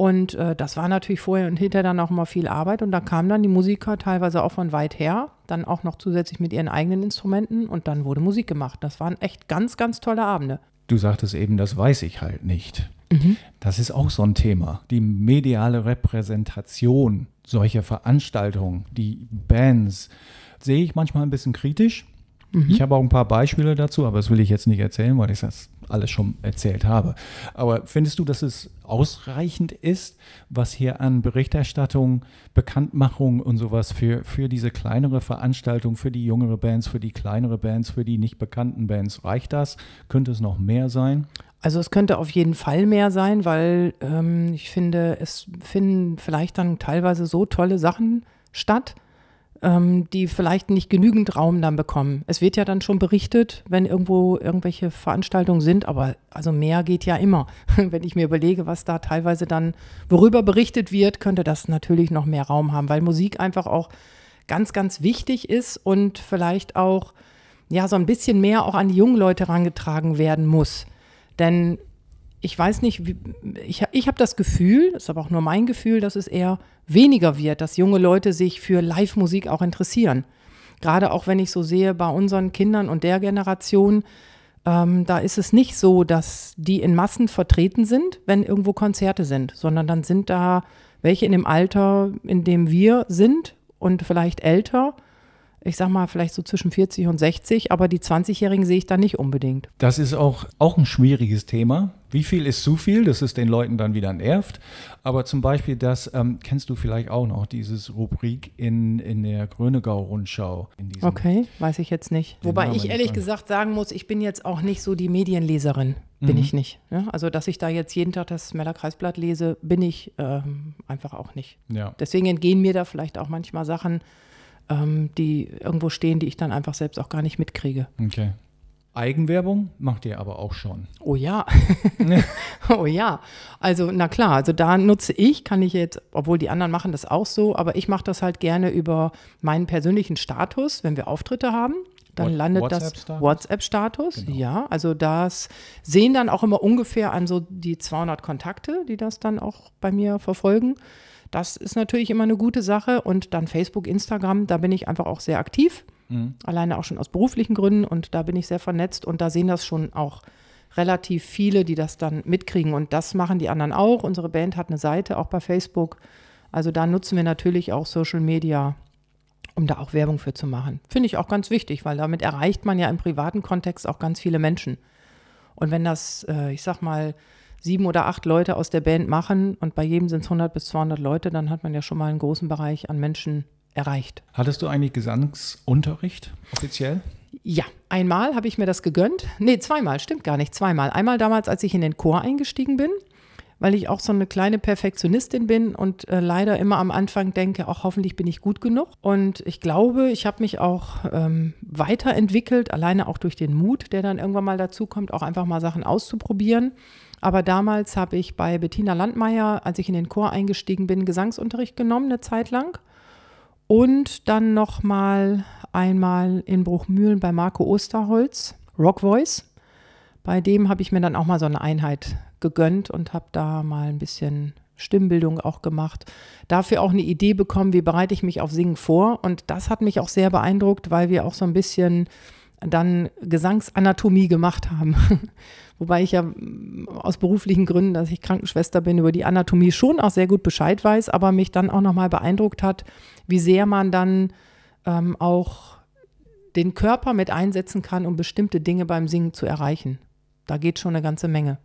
Und äh, das war natürlich vorher und hinterher dann auch immer viel Arbeit. Und da kamen dann die Musiker teilweise auch von weit her, dann auch noch zusätzlich mit ihren eigenen Instrumenten und dann wurde Musik gemacht. Das waren echt ganz, ganz tolle Abende. Du sagtest eben, das weiß ich halt nicht. Mhm. Das ist auch so ein Thema. Die mediale Repräsentation solcher Veranstaltungen, die Bands, sehe ich manchmal ein bisschen kritisch. Mhm. Ich habe auch ein paar Beispiele dazu, aber das will ich jetzt nicht erzählen, weil ich das alles schon erzählt habe. Aber findest du, dass es ausreichend ist, was hier an Berichterstattung, Bekanntmachung und sowas für, für diese kleinere Veranstaltung, für die jüngere Bands, für die kleinere Bands, für die nicht bekannten Bands? Reicht das? Könnte es noch mehr sein? Also es könnte auf jeden Fall mehr sein, weil ähm, ich finde, es finden vielleicht dann teilweise so tolle Sachen statt ähm, die vielleicht nicht genügend Raum dann bekommen. Es wird ja dann schon berichtet, wenn irgendwo irgendwelche Veranstaltungen sind, aber also mehr geht ja immer. Wenn ich mir überlege, was da teilweise dann, worüber berichtet wird, könnte das natürlich noch mehr Raum haben, weil Musik einfach auch ganz, ganz wichtig ist und vielleicht auch ja so ein bisschen mehr auch an die jungen Leute herangetragen werden muss. Denn ich weiß nicht, ich, ich habe das Gefühl, das ist aber auch nur mein Gefühl, dass es eher weniger wird, dass junge Leute sich für Live-Musik auch interessieren. Gerade auch wenn ich so sehe bei unseren Kindern und der Generation, ähm, da ist es nicht so, dass die in Massen vertreten sind, wenn irgendwo Konzerte sind, sondern dann sind da welche in dem Alter, in dem wir sind und vielleicht älter ich sag mal, vielleicht so zwischen 40 und 60, aber die 20-Jährigen sehe ich da nicht unbedingt. Das ist auch, auch ein schwieriges Thema. Wie viel ist zu viel? Das ist den Leuten dann wieder nervt. Aber zum Beispiel, das ähm, kennst du vielleicht auch noch, dieses Rubrik in, in der Grönegau-Rundschau. Okay, weiß ich jetzt nicht. Wobei ich ehrlich gesagt sagen muss, ich bin jetzt auch nicht so die Medienleserin. Bin mhm. ich nicht. Ja? Ne? Also, dass ich da jetzt jeden Tag das meller Kreisblatt lese, bin ich ähm, einfach auch nicht. Ja. Deswegen entgehen mir da vielleicht auch manchmal Sachen, ähm, die irgendwo stehen, die ich dann einfach selbst auch gar nicht mitkriege. Okay. Eigenwerbung macht ihr aber auch schon. Oh ja. oh ja. Also, na klar, also da nutze ich, kann ich jetzt, obwohl die anderen machen das auch so, aber ich mache das halt gerne über meinen persönlichen Status, wenn wir Auftritte haben. Dann landet WhatsApp das WhatsApp-Status. Genau. Ja, also das sehen dann auch immer ungefähr an so die 200 Kontakte, die das dann auch bei mir verfolgen. Das ist natürlich immer eine gute Sache. Und dann Facebook, Instagram, da bin ich einfach auch sehr aktiv. Mhm. Alleine auch schon aus beruflichen Gründen. Und da bin ich sehr vernetzt. Und da sehen das schon auch relativ viele, die das dann mitkriegen. Und das machen die anderen auch. Unsere Band hat eine Seite auch bei Facebook. Also da nutzen wir natürlich auch Social Media, um da auch Werbung für zu machen. Finde ich auch ganz wichtig, weil damit erreicht man ja im privaten Kontext auch ganz viele Menschen. Und wenn das, äh, ich sag mal, sieben oder acht Leute aus der Band machen und bei jedem sind es 100 bis 200 Leute, dann hat man ja schon mal einen großen Bereich an Menschen erreicht. Hattest du eigentlich Gesangsunterricht offiziell? Ja, einmal habe ich mir das gegönnt. Nee, zweimal, stimmt gar nicht, zweimal. Einmal damals, als ich in den Chor eingestiegen bin weil ich auch so eine kleine Perfektionistin bin und äh, leider immer am Anfang denke, auch hoffentlich bin ich gut genug. Und ich glaube, ich habe mich auch ähm, weiterentwickelt, alleine auch durch den Mut, der dann irgendwann mal dazu kommt, auch einfach mal Sachen auszuprobieren. Aber damals habe ich bei Bettina Landmeier, als ich in den Chor eingestiegen bin, Gesangsunterricht genommen, eine Zeit lang. Und dann nochmal einmal in Bruchmühlen bei Marco Osterholz, Rock Voice bei dem habe ich mir dann auch mal so eine Einheit gegönnt und habe da mal ein bisschen Stimmbildung auch gemacht. Dafür auch eine Idee bekommen, wie bereite ich mich auf Singen vor. Und das hat mich auch sehr beeindruckt, weil wir auch so ein bisschen dann Gesangsanatomie gemacht haben. Wobei ich ja mm, aus beruflichen Gründen, dass ich Krankenschwester bin, über die Anatomie schon auch sehr gut Bescheid weiß, aber mich dann auch nochmal beeindruckt hat, wie sehr man dann ähm, auch den Körper mit einsetzen kann, um bestimmte Dinge beim Singen zu erreichen. Da geht schon eine ganze Menge.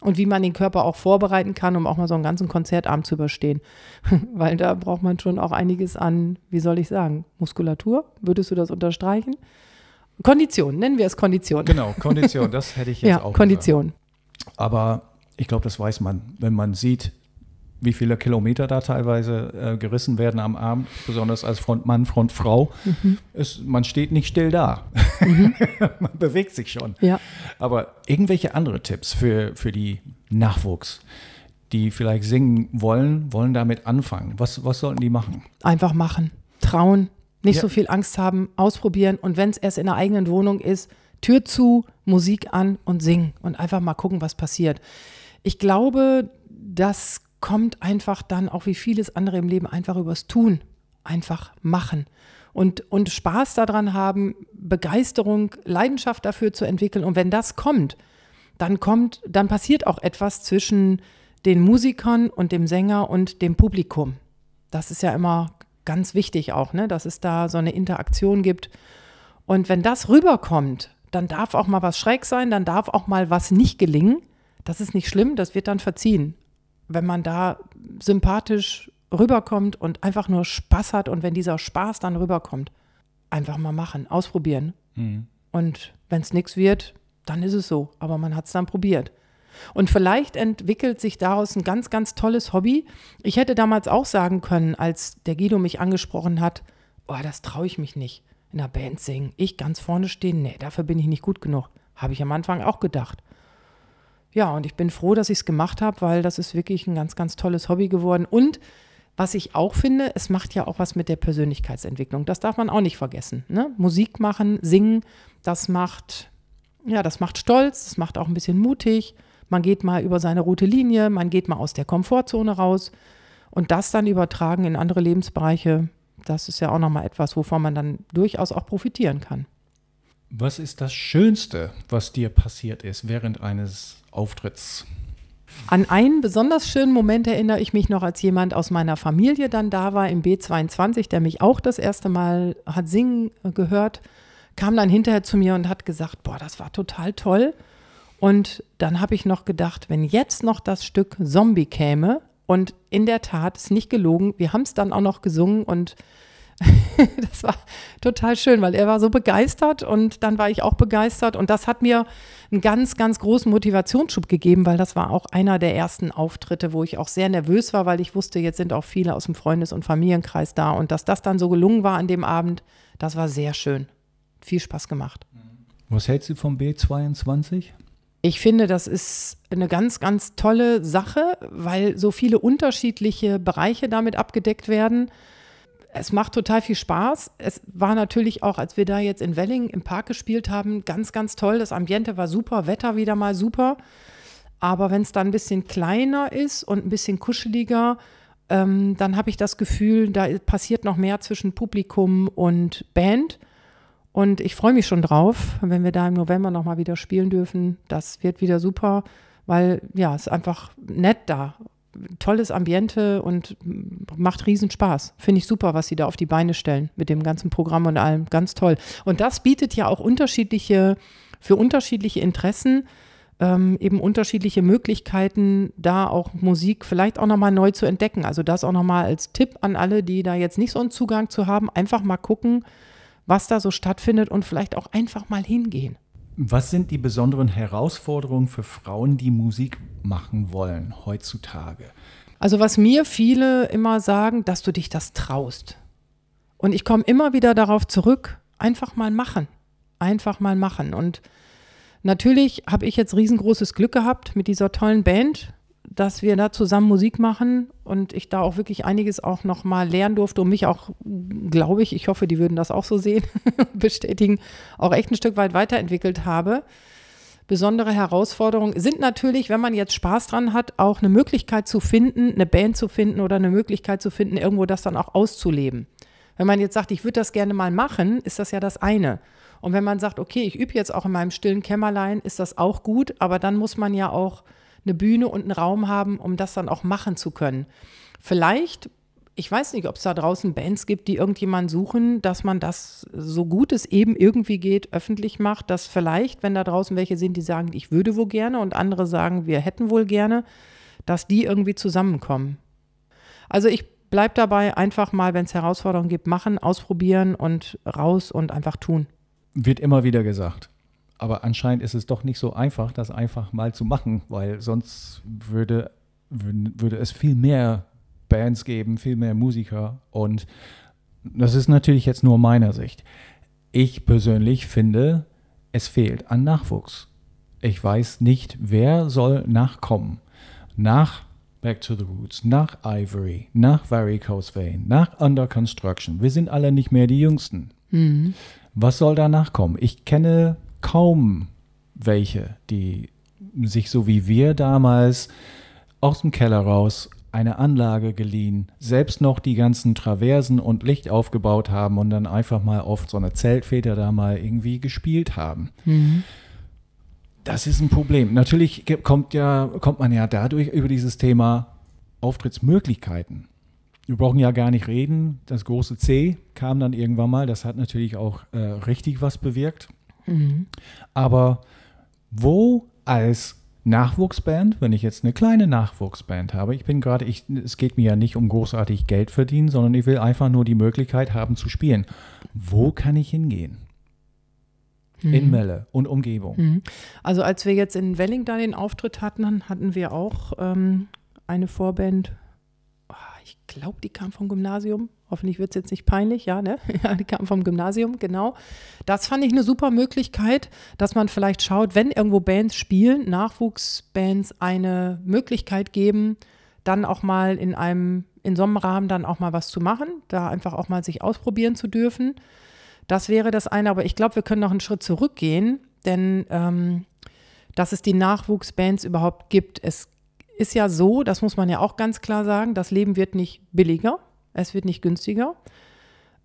Und wie man den Körper auch vorbereiten kann, um auch mal so einen ganzen Konzertabend zu überstehen. Weil da braucht man schon auch einiges an, wie soll ich sagen, Muskulatur. Würdest du das unterstreichen? Kondition, nennen wir es Kondition. Genau, Kondition, das hätte ich jetzt ja, auch. Kondition. Gesagt. Aber ich glaube, das weiß man, wenn man sieht, wie viele Kilometer da teilweise äh, gerissen werden am Abend, besonders als Frontmann, Frontfrau. Mhm. Es, man steht nicht still da. Mhm. man bewegt sich schon. Ja. Aber irgendwelche andere Tipps für, für die Nachwuchs, die vielleicht singen wollen, wollen damit anfangen. Was, was sollten die machen? Einfach machen. Trauen. Nicht ja. so viel Angst haben. Ausprobieren. Und wenn es erst in der eigenen Wohnung ist, Tür zu, Musik an und singen. Und einfach mal gucken, was passiert. Ich glaube, das kommt einfach dann auch wie vieles andere im Leben einfach übers Tun, einfach machen und, und Spaß daran haben, Begeisterung, Leidenschaft dafür zu entwickeln. Und wenn das kommt, dann kommt, dann passiert auch etwas zwischen den Musikern und dem Sänger und dem Publikum. Das ist ja immer ganz wichtig auch, ne? dass es da so eine Interaktion gibt. Und wenn das rüberkommt, dann darf auch mal was schräg sein, dann darf auch mal was nicht gelingen. Das ist nicht schlimm, das wird dann verziehen wenn man da sympathisch rüberkommt und einfach nur Spaß hat und wenn dieser Spaß dann rüberkommt, einfach mal machen, ausprobieren. Mhm. Und wenn es nichts wird, dann ist es so, aber man hat es dann probiert. Und vielleicht entwickelt sich daraus ein ganz, ganz tolles Hobby. Ich hätte damals auch sagen können, als der Guido mich angesprochen hat, oh, das traue ich mich nicht. In der Band singen, ich ganz vorne stehen, nee, dafür bin ich nicht gut genug. Habe ich am Anfang auch gedacht ja, und ich bin froh, dass ich es gemacht habe, weil das ist wirklich ein ganz, ganz tolles Hobby geworden. Und was ich auch finde, es macht ja auch was mit der Persönlichkeitsentwicklung. Das darf man auch nicht vergessen. Ne? Musik machen, singen, das macht, ja, das macht stolz, das macht auch ein bisschen mutig. Man geht mal über seine rote Linie, man geht mal aus der Komfortzone raus. Und das dann übertragen in andere Lebensbereiche, das ist ja auch nochmal etwas, wovon man dann durchaus auch profitieren kann. Was ist das Schönste, was dir passiert ist während eines Auftritts? An einen besonders schönen Moment erinnere ich mich noch, als jemand aus meiner Familie dann da war im B22, der mich auch das erste Mal hat singen gehört, kam dann hinterher zu mir und hat gesagt, boah, das war total toll. Und dann habe ich noch gedacht, wenn jetzt noch das Stück Zombie käme, und in der Tat ist nicht gelogen, wir haben es dann auch noch gesungen und das war total schön, weil er war so begeistert und dann war ich auch begeistert und das hat mir einen ganz, ganz großen Motivationsschub gegeben, weil das war auch einer der ersten Auftritte, wo ich auch sehr nervös war, weil ich wusste, jetzt sind auch viele aus dem Freundes- und Familienkreis da und dass das dann so gelungen war an dem Abend, das war sehr schön. Viel Spaß gemacht. Was hältst du vom B22? Ich finde, das ist eine ganz, ganz tolle Sache, weil so viele unterschiedliche Bereiche damit abgedeckt werden es macht total viel Spaß. Es war natürlich auch, als wir da jetzt in Welling im Park gespielt haben, ganz, ganz toll. Das Ambiente war super, Wetter wieder mal super. Aber wenn es dann ein bisschen kleiner ist und ein bisschen kuscheliger, ähm, dann habe ich das Gefühl, da passiert noch mehr zwischen Publikum und Band. Und ich freue mich schon drauf, wenn wir da im November nochmal wieder spielen dürfen. Das wird wieder super, weil ja, es ist einfach nett da tolles Ambiente und macht riesen Spaß. Finde ich super, was sie da auf die Beine stellen mit dem ganzen Programm und allem. Ganz toll. Und das bietet ja auch unterschiedliche, für unterschiedliche Interessen ähm, eben unterschiedliche Möglichkeiten, da auch Musik vielleicht auch nochmal neu zu entdecken. Also das auch nochmal als Tipp an alle, die da jetzt nicht so einen Zugang zu haben, einfach mal gucken, was da so stattfindet und vielleicht auch einfach mal hingehen. Was sind die besonderen Herausforderungen für Frauen, die Musik machen wollen heutzutage? Also was mir viele immer sagen, dass du dich das traust. Und ich komme immer wieder darauf zurück, einfach mal machen. Einfach mal machen. Und natürlich habe ich jetzt riesengroßes Glück gehabt mit dieser tollen Band, dass wir da zusammen Musik machen und ich da auch wirklich einiges auch nochmal lernen durfte und mich auch, glaube ich, ich hoffe, die würden das auch so sehen, bestätigen, auch echt ein Stück weit weiterentwickelt habe. Besondere Herausforderungen sind natürlich, wenn man jetzt Spaß dran hat, auch eine Möglichkeit zu finden, eine Band zu finden oder eine Möglichkeit zu finden, irgendwo das dann auch auszuleben. Wenn man jetzt sagt, ich würde das gerne mal machen, ist das ja das eine. Und wenn man sagt, okay, ich übe jetzt auch in meinem stillen Kämmerlein, ist das auch gut, aber dann muss man ja auch eine Bühne und einen Raum haben, um das dann auch machen zu können. Vielleicht ich weiß nicht, ob es da draußen Bands gibt, die irgendjemanden suchen, dass man das so gut es eben irgendwie geht, öffentlich macht, dass vielleicht, wenn da draußen welche sind, die sagen, ich würde wohl gerne und andere sagen, wir hätten wohl gerne, dass die irgendwie zusammenkommen. Also ich bleibe dabei, einfach mal, wenn es Herausforderungen gibt, machen, ausprobieren und raus und einfach tun. Wird immer wieder gesagt. Aber anscheinend ist es doch nicht so einfach, das einfach mal zu machen, weil sonst würde, würde, würde es viel mehr Bands geben, viel mehr Musiker. Und das ist natürlich jetzt nur meiner Sicht. Ich persönlich finde, es fehlt an Nachwuchs. Ich weiß nicht, wer soll nachkommen. Nach Back to the Roots, nach Ivory, nach Varicose Vein, nach Under Construction. Wir sind alle nicht mehr die Jüngsten. Mhm. Was soll da nachkommen? Ich kenne kaum welche, die sich so wie wir damals aus dem Keller raus eine Anlage geliehen, selbst noch die ganzen Traversen und Licht aufgebaut haben und dann einfach mal auf so einer Zeltfeder da mal irgendwie gespielt haben. Mhm. Das ist ein Problem. Natürlich kommt ja, kommt man ja dadurch über dieses Thema Auftrittsmöglichkeiten. Wir brauchen ja gar nicht reden. Das große C kam dann irgendwann mal. Das hat natürlich auch äh, richtig was bewirkt. Mhm. Aber wo als Nachwuchsband, wenn ich jetzt eine kleine Nachwuchsband habe, ich bin gerade, ich, es geht mir ja nicht um großartig Geld verdienen, sondern ich will einfach nur die Möglichkeit haben zu spielen. Wo kann ich hingehen? Mhm. In Melle und Umgebung. Mhm. Also als wir jetzt in Welling da den Auftritt hatten, dann hatten wir auch ähm, eine Vorband. Ah, ich glaube, die kam vom Gymnasium Hoffentlich wird es jetzt nicht peinlich, ja, ne? Ja, die kamen vom Gymnasium, genau. Das fand ich eine super Möglichkeit, dass man vielleicht schaut, wenn irgendwo Bands spielen, Nachwuchsbands eine Möglichkeit geben, dann auch mal in einem, in so einem Rahmen dann auch mal was zu machen, da einfach auch mal sich ausprobieren zu dürfen. Das wäre das eine, aber ich glaube, wir können noch einen Schritt zurückgehen, denn ähm, dass es die Nachwuchsbands überhaupt gibt. Es ist ja so, das muss man ja auch ganz klar sagen, das Leben wird nicht billiger. Es wird nicht günstiger.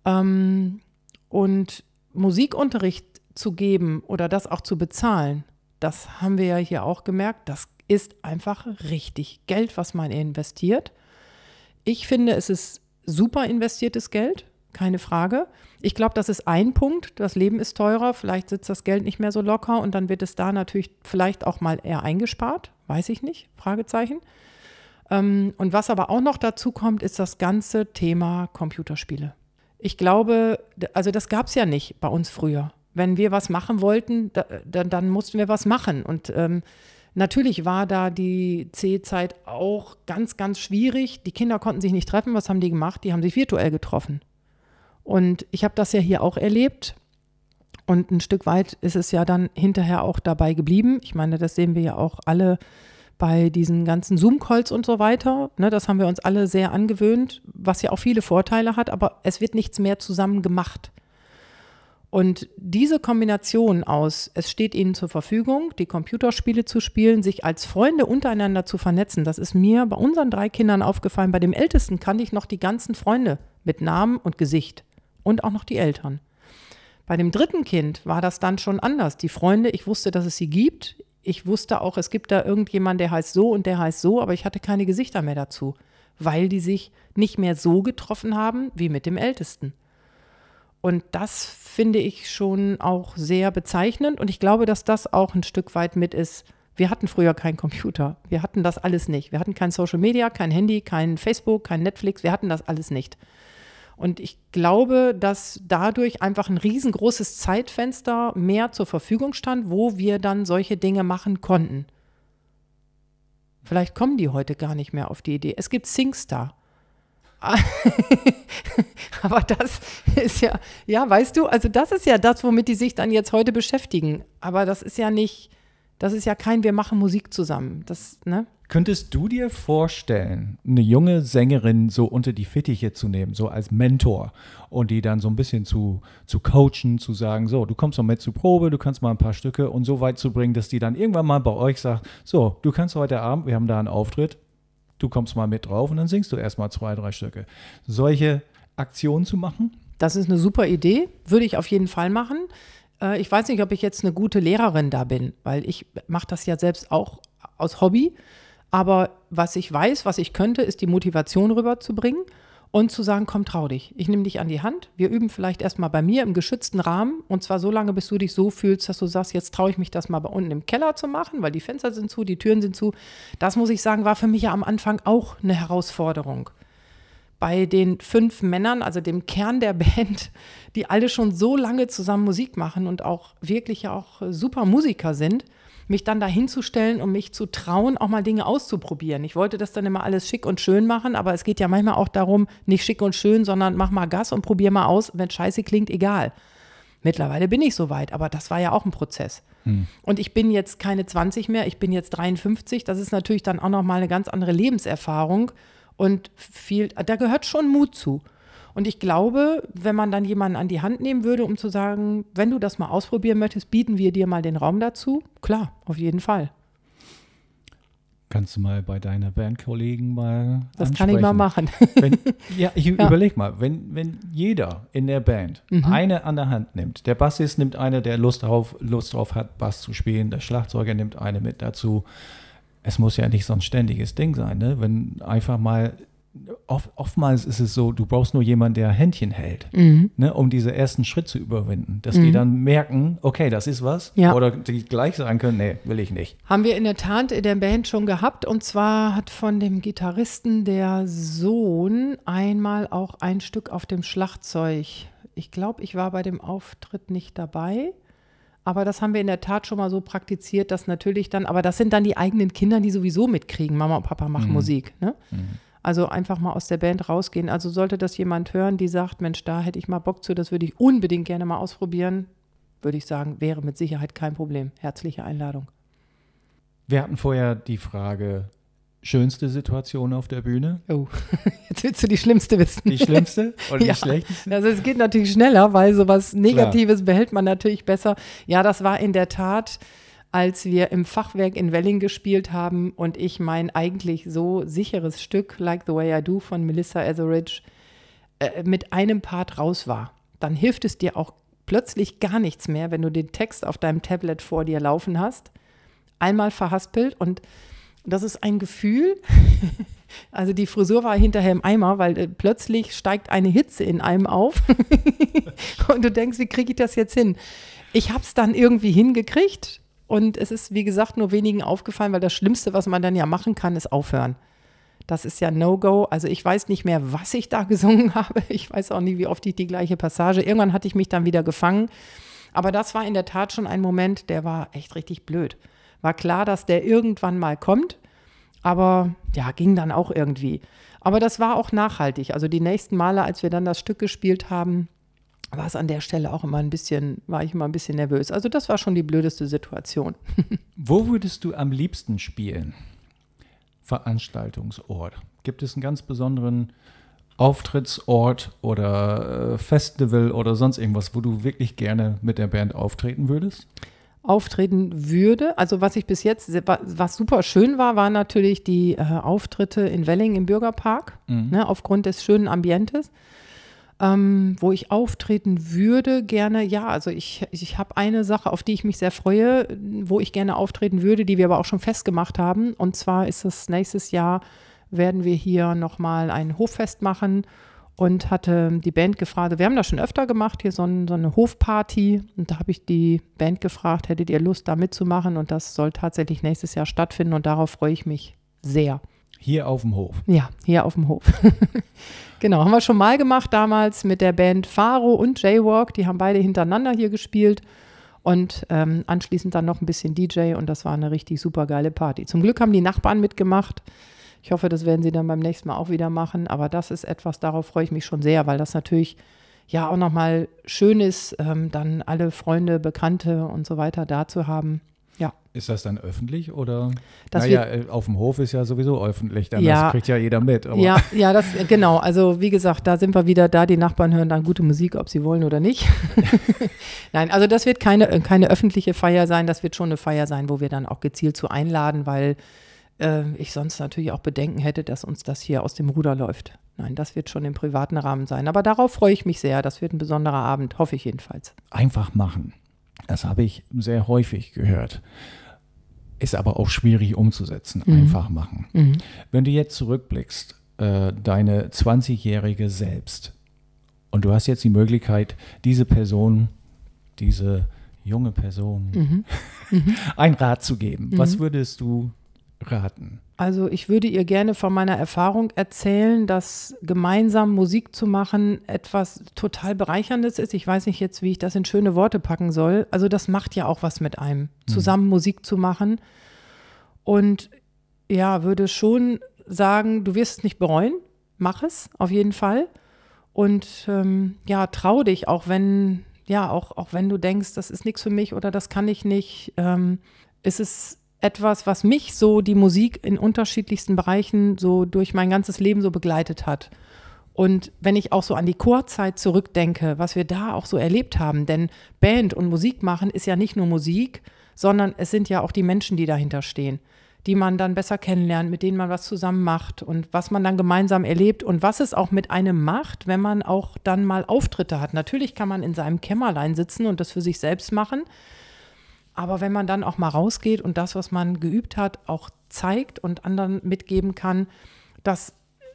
Ähm, und Musikunterricht zu geben oder das auch zu bezahlen, das haben wir ja hier auch gemerkt, das ist einfach richtig Geld, was man investiert. Ich finde, es ist super investiertes Geld, keine Frage. Ich glaube, das ist ein Punkt. Das Leben ist teurer, vielleicht sitzt das Geld nicht mehr so locker und dann wird es da natürlich vielleicht auch mal eher eingespart, weiß ich nicht, Fragezeichen. Ähm, und was aber auch noch dazu kommt, ist das ganze Thema Computerspiele. Ich glaube, also das gab es ja nicht bei uns früher. Wenn wir was machen wollten, da, dann, dann mussten wir was machen. Und ähm, natürlich war da die C-Zeit auch ganz, ganz schwierig. Die Kinder konnten sich nicht treffen. Was haben die gemacht? Die haben sich virtuell getroffen. Und ich habe das ja hier auch erlebt. Und ein Stück weit ist es ja dann hinterher auch dabei geblieben. Ich meine, das sehen wir ja auch alle bei diesen ganzen Zoom-Calls und so weiter. Ne, das haben wir uns alle sehr angewöhnt, was ja auch viele Vorteile hat, aber es wird nichts mehr zusammen gemacht. Und diese Kombination aus, es steht ihnen zur Verfügung, die Computerspiele zu spielen, sich als Freunde untereinander zu vernetzen, das ist mir bei unseren drei Kindern aufgefallen. Bei dem Ältesten kannte ich noch die ganzen Freunde mit Namen und Gesicht und auch noch die Eltern. Bei dem dritten Kind war das dann schon anders. Die Freunde, ich wusste, dass es sie gibt ich wusste auch, es gibt da irgendjemanden, der heißt so und der heißt so, aber ich hatte keine Gesichter mehr dazu, weil die sich nicht mehr so getroffen haben wie mit dem Ältesten. Und das finde ich schon auch sehr bezeichnend und ich glaube, dass das auch ein Stück weit mit ist. Wir hatten früher keinen Computer, wir hatten das alles nicht. Wir hatten kein Social Media, kein Handy, kein Facebook, kein Netflix, wir hatten das alles nicht. Und ich glaube, dass dadurch einfach ein riesengroßes Zeitfenster mehr zur Verfügung stand, wo wir dann solche Dinge machen konnten. Vielleicht kommen die heute gar nicht mehr auf die Idee. Es gibt Singstar. Aber das ist ja, ja, weißt du, also das ist ja das, womit die sich dann jetzt heute beschäftigen. Aber das ist ja nicht, das ist ja kein, wir machen Musik zusammen. Das, ne? Könntest du dir vorstellen, eine junge Sängerin so unter die Fittiche zu nehmen, so als Mentor und die dann so ein bisschen zu, zu coachen, zu sagen, so, du kommst noch mit zur Probe, du kannst mal ein paar Stücke und so weit zu bringen, dass die dann irgendwann mal bei euch sagt, so, du kannst heute Abend, wir haben da einen Auftritt, du kommst mal mit drauf und dann singst du erstmal zwei, drei Stücke. Solche Aktionen zu machen? Das ist eine super Idee, würde ich auf jeden Fall machen. Äh, ich weiß nicht, ob ich jetzt eine gute Lehrerin da bin, weil ich mache das ja selbst auch aus Hobby. Aber was ich weiß, was ich könnte, ist die Motivation rüberzubringen und zu sagen, komm, trau dich. Ich nehme dich an die Hand. Wir üben vielleicht erstmal bei mir im geschützten Rahmen und zwar so lange, bis du dich so fühlst, dass du sagst, jetzt traue ich mich das mal bei unten im Keller zu machen, weil die Fenster sind zu, die Türen sind zu. Das muss ich sagen, war für mich ja am Anfang auch eine Herausforderung bei den fünf Männern, also dem Kern der Band, die alle schon so lange zusammen Musik machen und auch wirklich ja auch äh, super Musiker sind, mich dann dahinzustellen und mich zu trauen, auch mal Dinge auszuprobieren. Ich wollte das dann immer alles schick und schön machen, aber es geht ja manchmal auch darum, nicht schick und schön, sondern mach mal Gas und probier mal aus. Wenn scheiße klingt, egal. Mittlerweile bin ich soweit, aber das war ja auch ein Prozess. Hm. Und ich bin jetzt keine 20 mehr, ich bin jetzt 53. Das ist natürlich dann auch nochmal eine ganz andere Lebenserfahrung und viel, da gehört schon Mut zu. Und ich glaube, wenn man dann jemanden an die Hand nehmen würde, um zu sagen, wenn du das mal ausprobieren möchtest, bieten wir dir mal den Raum dazu. Klar, auf jeden Fall. Kannst du mal bei deiner Bandkollegen mal. Das ansprechen. kann ich mal machen. Wenn, ja, ich ja. überleg mal, wenn, wenn jeder in der Band mhm. eine an der Hand nimmt, der Bassist nimmt eine, der Lust drauf, Lust drauf hat, Bass zu spielen, der Schlagzeuger nimmt eine mit dazu, es muss ja nicht so ein ständiges Ding sein, ne? wenn einfach mal Oft, oftmals ist es so, du brauchst nur jemanden, der Händchen hält, mhm. ne, um diesen ersten Schritt zu überwinden, dass mhm. die dann merken, okay, das ist was, ja. oder die gleich sagen können, nee, will ich nicht. Haben wir in der Tat in der Band schon gehabt, und zwar hat von dem Gitarristen der Sohn einmal auch ein Stück auf dem Schlagzeug. Ich glaube, ich war bei dem Auftritt nicht dabei. Aber das haben wir in der Tat schon mal so praktiziert, dass natürlich dann, aber das sind dann die eigenen Kinder, die sowieso mitkriegen, Mama und Papa machen mhm. Musik. Ne? Mhm. Also einfach mal aus der Band rausgehen. Also sollte das jemand hören, die sagt, Mensch, da hätte ich mal Bock zu, das würde ich unbedingt gerne mal ausprobieren, würde ich sagen, wäre mit Sicherheit kein Problem. Herzliche Einladung. Wir hatten vorher die Frage, Schönste Situation auf der Bühne? Oh, jetzt willst du die schlimmste wissen. Die schlimmste oder die ja. schlechteste? Also es geht natürlich schneller, weil sowas Negatives Klar. behält man natürlich besser. Ja, das war in der Tat, als wir im Fachwerk in Welling gespielt haben und ich mein eigentlich so sicheres Stück Like the Way I Do von Melissa Etheridge äh, mit einem Part raus war. Dann hilft es dir auch plötzlich gar nichts mehr, wenn du den Text auf deinem Tablet vor dir laufen hast. Einmal verhaspelt und das ist ein Gefühl. Also die Frisur war hinterher im Eimer, weil äh, plötzlich steigt eine Hitze in einem auf und du denkst, wie kriege ich das jetzt hin? Ich habe es dann irgendwie hingekriegt und es ist, wie gesagt, nur wenigen aufgefallen, weil das Schlimmste, was man dann ja machen kann, ist aufhören. Das ist ja No-Go. Also ich weiß nicht mehr, was ich da gesungen habe. Ich weiß auch nicht, wie oft ich die gleiche Passage. Irgendwann hatte ich mich dann wieder gefangen. Aber das war in der Tat schon ein Moment, der war echt richtig blöd. War klar, dass der irgendwann mal kommt, aber ja, ging dann auch irgendwie. Aber das war auch nachhaltig. Also die nächsten Male, als wir dann das Stück gespielt haben, war es an der Stelle auch immer ein bisschen, war ich immer ein bisschen nervös. Also das war schon die blödeste Situation. Wo würdest du am liebsten spielen? Veranstaltungsort. Gibt es einen ganz besonderen Auftrittsort oder äh, Festival oder sonst irgendwas, wo du wirklich gerne mit der Band auftreten würdest? auftreten würde. Also was ich bis jetzt, was super schön war, waren natürlich die äh, Auftritte in Welling im Bürgerpark, mhm. ne, aufgrund des schönen Ambientes. Ähm, wo ich auftreten würde, gerne, ja, also ich, ich habe eine Sache, auf die ich mich sehr freue, wo ich gerne auftreten würde, die wir aber auch schon festgemacht haben. Und zwar ist es nächstes Jahr, werden wir hier nochmal ein Hoffest machen und hatte die Band gefragt, wir haben das schon öfter gemacht, hier so, ein, so eine Hofparty. Und da habe ich die Band gefragt, hättet ihr Lust, da mitzumachen? Und das soll tatsächlich nächstes Jahr stattfinden und darauf freue ich mich sehr. Hier auf dem Hof. Ja, hier auf dem Hof. genau, haben wir schon mal gemacht damals mit der Band Faro und Jaywalk. Die haben beide hintereinander hier gespielt und ähm, anschließend dann noch ein bisschen DJ und das war eine richtig super geile Party. Zum Glück haben die Nachbarn mitgemacht. Ich hoffe, das werden sie dann beim nächsten Mal auch wieder machen. Aber das ist etwas, darauf freue ich mich schon sehr, weil das natürlich ja auch nochmal schön ist, ähm, dann alle Freunde, Bekannte und so weiter da zu haben. Ja. Ist das dann öffentlich oder? Das naja, äh, auf dem Hof ist ja sowieso öffentlich, dann ja, das kriegt ja jeder mit. Aber. Ja, ja, das äh, genau. Also wie gesagt, da sind wir wieder da. Die Nachbarn hören dann gute Musik, ob sie wollen oder nicht. Nein, also das wird keine, äh, keine öffentliche Feier sein. Das wird schon eine Feier sein, wo wir dann auch gezielt zu einladen, weil äh, ich sonst natürlich auch Bedenken hätte, dass uns das hier aus dem Ruder läuft. Nein, das wird schon im privaten Rahmen sein. Aber darauf freue ich mich sehr. Das wird ein besonderer Abend, hoffe ich jedenfalls. Einfach machen. Das habe ich sehr häufig gehört. Ist aber auch schwierig umzusetzen. Mhm. Einfach machen. Mhm. Wenn du jetzt zurückblickst, äh, deine 20-jährige selbst, und du hast jetzt die Möglichkeit, diese Person, diese junge Person, mhm. mhm. ein Rat zu geben. Was mhm. würdest du raten? Also ich würde ihr gerne von meiner Erfahrung erzählen, dass gemeinsam Musik zu machen etwas total bereicherndes ist. Ich weiß nicht jetzt, wie ich das in schöne Worte packen soll. Also das macht ja auch was mit einem, mhm. zusammen mhm. Musik zu machen. Und ja, würde schon sagen, du wirst es nicht bereuen. Mach es auf jeden Fall. Und ähm, ja, trau dich, auch wenn, ja, auch, auch wenn du denkst, das ist nichts für mich oder das kann ich nicht, ähm, ist es etwas, was mich so die Musik in unterschiedlichsten Bereichen so durch mein ganzes Leben so begleitet hat. Und wenn ich auch so an die Chorzeit zurückdenke, was wir da auch so erlebt haben, denn Band und Musik machen ist ja nicht nur Musik, sondern es sind ja auch die Menschen, die dahinter stehen, die man dann besser kennenlernt, mit denen man was zusammen macht und was man dann gemeinsam erlebt und was es auch mit einem macht, wenn man auch dann mal Auftritte hat. Natürlich kann man in seinem Kämmerlein sitzen und das für sich selbst machen. Aber wenn man dann auch mal rausgeht und das, was man geübt hat, auch zeigt und anderen mitgeben kann, das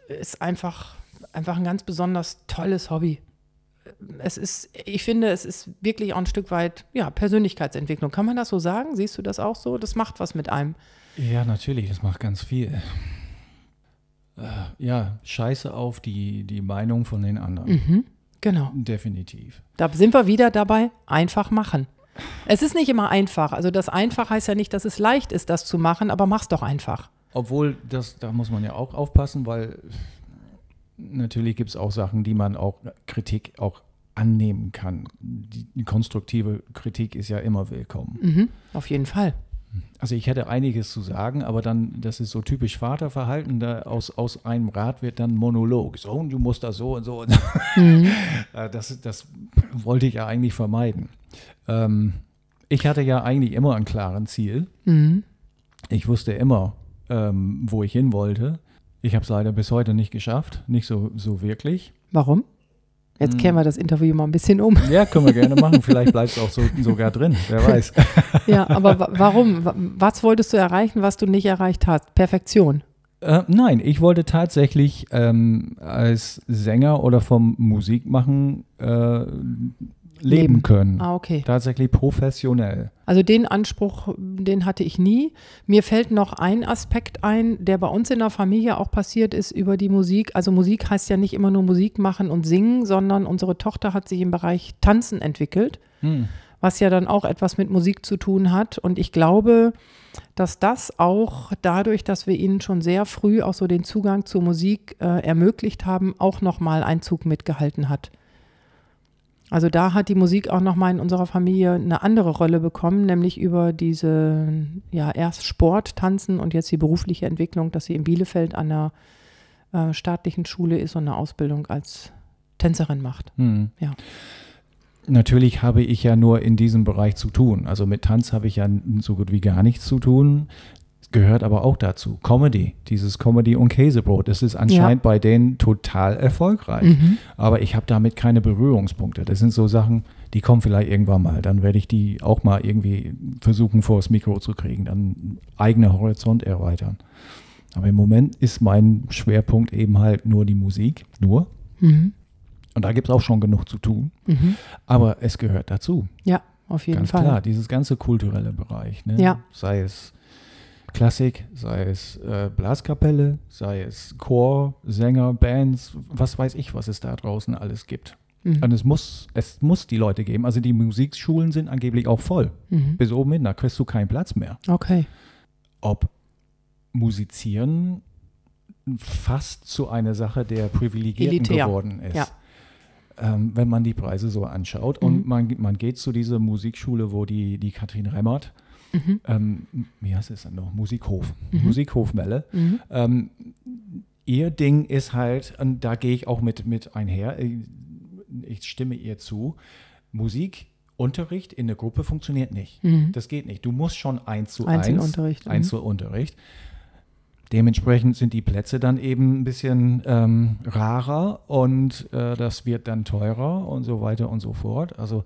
ist einfach, einfach ein ganz besonders tolles Hobby. Es ist, ich finde, es ist wirklich auch ein Stück weit ja, Persönlichkeitsentwicklung. Kann man das so sagen? Siehst du das auch so? Das macht was mit einem. Ja, natürlich, das macht ganz viel. Äh, ja, scheiße auf die, die Meinung von den anderen. Mhm, genau. Definitiv. Da sind wir wieder dabei, einfach machen. Es ist nicht immer einfach. Also das einfach heißt ja nicht, dass es leicht ist, das zu machen, aber mach's doch einfach. Obwohl, das, da muss man ja auch aufpassen, weil natürlich gibt es auch Sachen, die man auch Kritik auch annehmen kann. Die, konstruktive Kritik ist ja immer willkommen. Mhm, auf jeden Fall. Also ich hätte einiges zu sagen, aber dann, das ist so typisch Vaterverhalten, da aus, aus einem Rat wird dann Monolog. So, und du musst das so und so. Und so. Mhm. Äh, das, das wollte ich ja eigentlich vermeiden. Ähm, ich hatte ja eigentlich immer ein klares Ziel. Mhm. Ich wusste immer, ähm, wo ich hin wollte. Ich habe es leider bis heute nicht geschafft, nicht so, so wirklich. Warum? Jetzt kehren hm. wir das Interview mal ein bisschen um. Ja, können wir gerne machen. Vielleicht bleibt es auch so, sogar drin. Wer weiß. ja, aber warum? Was wolltest du erreichen, was du nicht erreicht hast? Perfektion. Äh, nein, ich wollte tatsächlich ähm, als Sänger oder vom Musikmachen äh, leben können. Ah, okay. Tatsächlich professionell. Also den Anspruch, den hatte ich nie. Mir fällt noch ein Aspekt ein, der bei uns in der Familie auch passiert ist über die Musik. Also Musik heißt ja nicht immer nur Musik machen und singen, sondern unsere Tochter hat sich im Bereich Tanzen entwickelt, hm. was ja dann auch etwas mit Musik zu tun hat. Und ich glaube, dass das auch dadurch, dass wir ihnen schon sehr früh auch so den Zugang zur Musik äh, ermöglicht haben, auch nochmal Einzug mitgehalten hat. Also da hat die Musik auch nochmal in unserer Familie eine andere Rolle bekommen, nämlich über diese, ja, erst Sport, Tanzen und jetzt die berufliche Entwicklung, dass sie in Bielefeld an der äh, staatlichen Schule ist und eine Ausbildung als Tänzerin macht. Mhm. Ja. Natürlich habe ich ja nur in diesem Bereich zu tun. Also mit Tanz habe ich ja so gut wie gar nichts zu tun gehört aber auch dazu. Comedy, dieses Comedy und Käsebrot, das ist anscheinend ja. bei denen total erfolgreich. Mhm. Aber ich habe damit keine Berührungspunkte. Das sind so Sachen, die kommen vielleicht irgendwann mal. Dann werde ich die auch mal irgendwie versuchen, vors Mikro zu kriegen, dann eigener Horizont erweitern. Aber im Moment ist mein Schwerpunkt eben halt nur die Musik, nur. Mhm. Und da gibt es auch schon genug zu tun. Mhm. Aber es gehört dazu. Ja, auf jeden Ganz Fall. Klar, dieses ganze kulturelle Bereich, ne? ja. sei es Klassik, sei es äh, Blaskapelle, sei es Chor, Sänger, Bands, was weiß ich, was es da draußen alles gibt. Mhm. Und es muss, es muss die Leute geben. Also die Musikschulen sind angeblich auch voll. Mhm. Bis oben hin, da kriegst du keinen Platz mehr. Okay. Ob Musizieren fast zu einer Sache der Privilegierten Elitär. geworden ist. Ja. Ähm, wenn man die Preise so anschaut. Mhm. Und man, man geht zu dieser Musikschule, wo die, die Katrin Remmert mhm. ähm, wie heißt es dann noch? Musikhof, mhm. Musikhofmelle. Mhm. Ähm, ihr Ding ist halt, und da gehe ich auch mit, mit einher, ich stimme ihr zu, Musikunterricht in der Gruppe funktioniert nicht. Mhm. Das geht nicht. Du musst schon eins zu eins. Einzelunterricht. Einzelunterricht. Mhm. Dementsprechend sind die Plätze dann eben ein bisschen ähm, rarer und äh, das wird dann teurer und so weiter und so fort. Also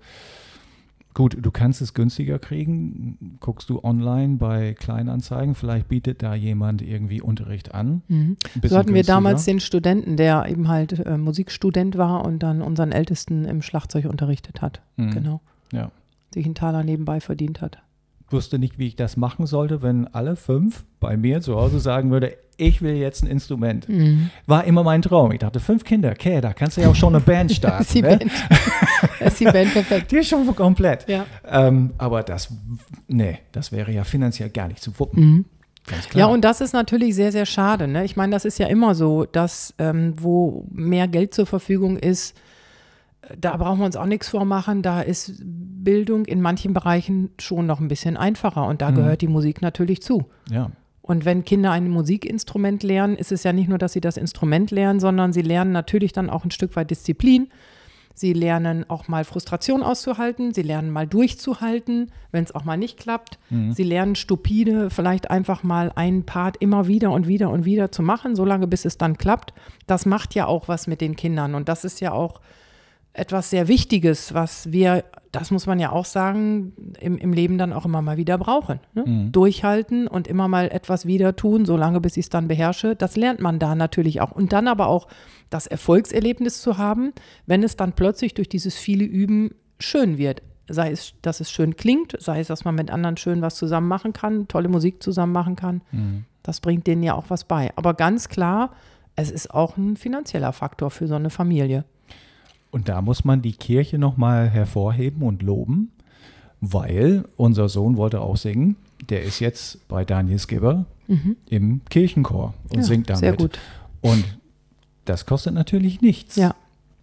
Gut, du kannst es günstiger kriegen. Guckst du online bei Kleinanzeigen, vielleicht bietet da jemand irgendwie Unterricht an. Mhm. So hatten wir damals den Studenten, der eben halt äh, Musikstudent war und dann unseren Ältesten im Schlagzeug unterrichtet hat. Mhm. Genau. Ja. Sich einen Taler nebenbei verdient hat. Ich Wusste nicht, wie ich das machen sollte, wenn alle fünf bei mir zu Hause sagen würde, ich will jetzt ein Instrument. Mhm. War immer mein Traum. Ich dachte, fünf Kinder, okay, da kannst du ja auch schon eine Band starten. das, ist ne? Band. das ist die Band perfekt. Die ist schon komplett. Ja. Ähm, aber das, nee, das wäre ja finanziell gar nicht zu wuppen. Mhm. Ja, und das ist natürlich sehr, sehr schade. Ne? Ich meine, das ist ja immer so, dass ähm, wo mehr Geld zur Verfügung ist, da brauchen wir uns auch nichts vormachen. Da ist Bildung in manchen Bereichen schon noch ein bisschen einfacher und da mhm. gehört die Musik natürlich zu. Ja. Und wenn Kinder ein Musikinstrument lernen, ist es ja nicht nur, dass sie das Instrument lernen, sondern sie lernen natürlich dann auch ein Stück weit Disziplin. Sie lernen auch mal Frustration auszuhalten, sie lernen mal durchzuhalten, wenn es auch mal nicht klappt. Mhm. Sie lernen stupide, vielleicht einfach mal einen Part immer wieder und wieder und wieder zu machen, solange bis es dann klappt. Das macht ja auch was mit den Kindern und das ist ja auch etwas sehr Wichtiges, was wir das muss man ja auch sagen, im, im Leben dann auch immer mal wieder brauchen. Ne? Mhm. Durchhalten und immer mal etwas wieder tun, solange bis ich es dann beherrsche, das lernt man da natürlich auch. Und dann aber auch das Erfolgserlebnis zu haben, wenn es dann plötzlich durch dieses viele Üben schön wird. Sei es, dass es schön klingt, sei es, dass man mit anderen schön was zusammen machen kann, tolle Musik zusammen machen kann. Mhm. Das bringt denen ja auch was bei. Aber ganz klar, es ist auch ein finanzieller Faktor für so eine Familie. Und da muss man die Kirche nochmal hervorheben und loben, weil unser Sohn wollte auch singen. Der ist jetzt bei Daniel Skipper mhm. im Kirchenchor und ja, singt damit. Sehr gut. Und das kostet natürlich nichts. Ja.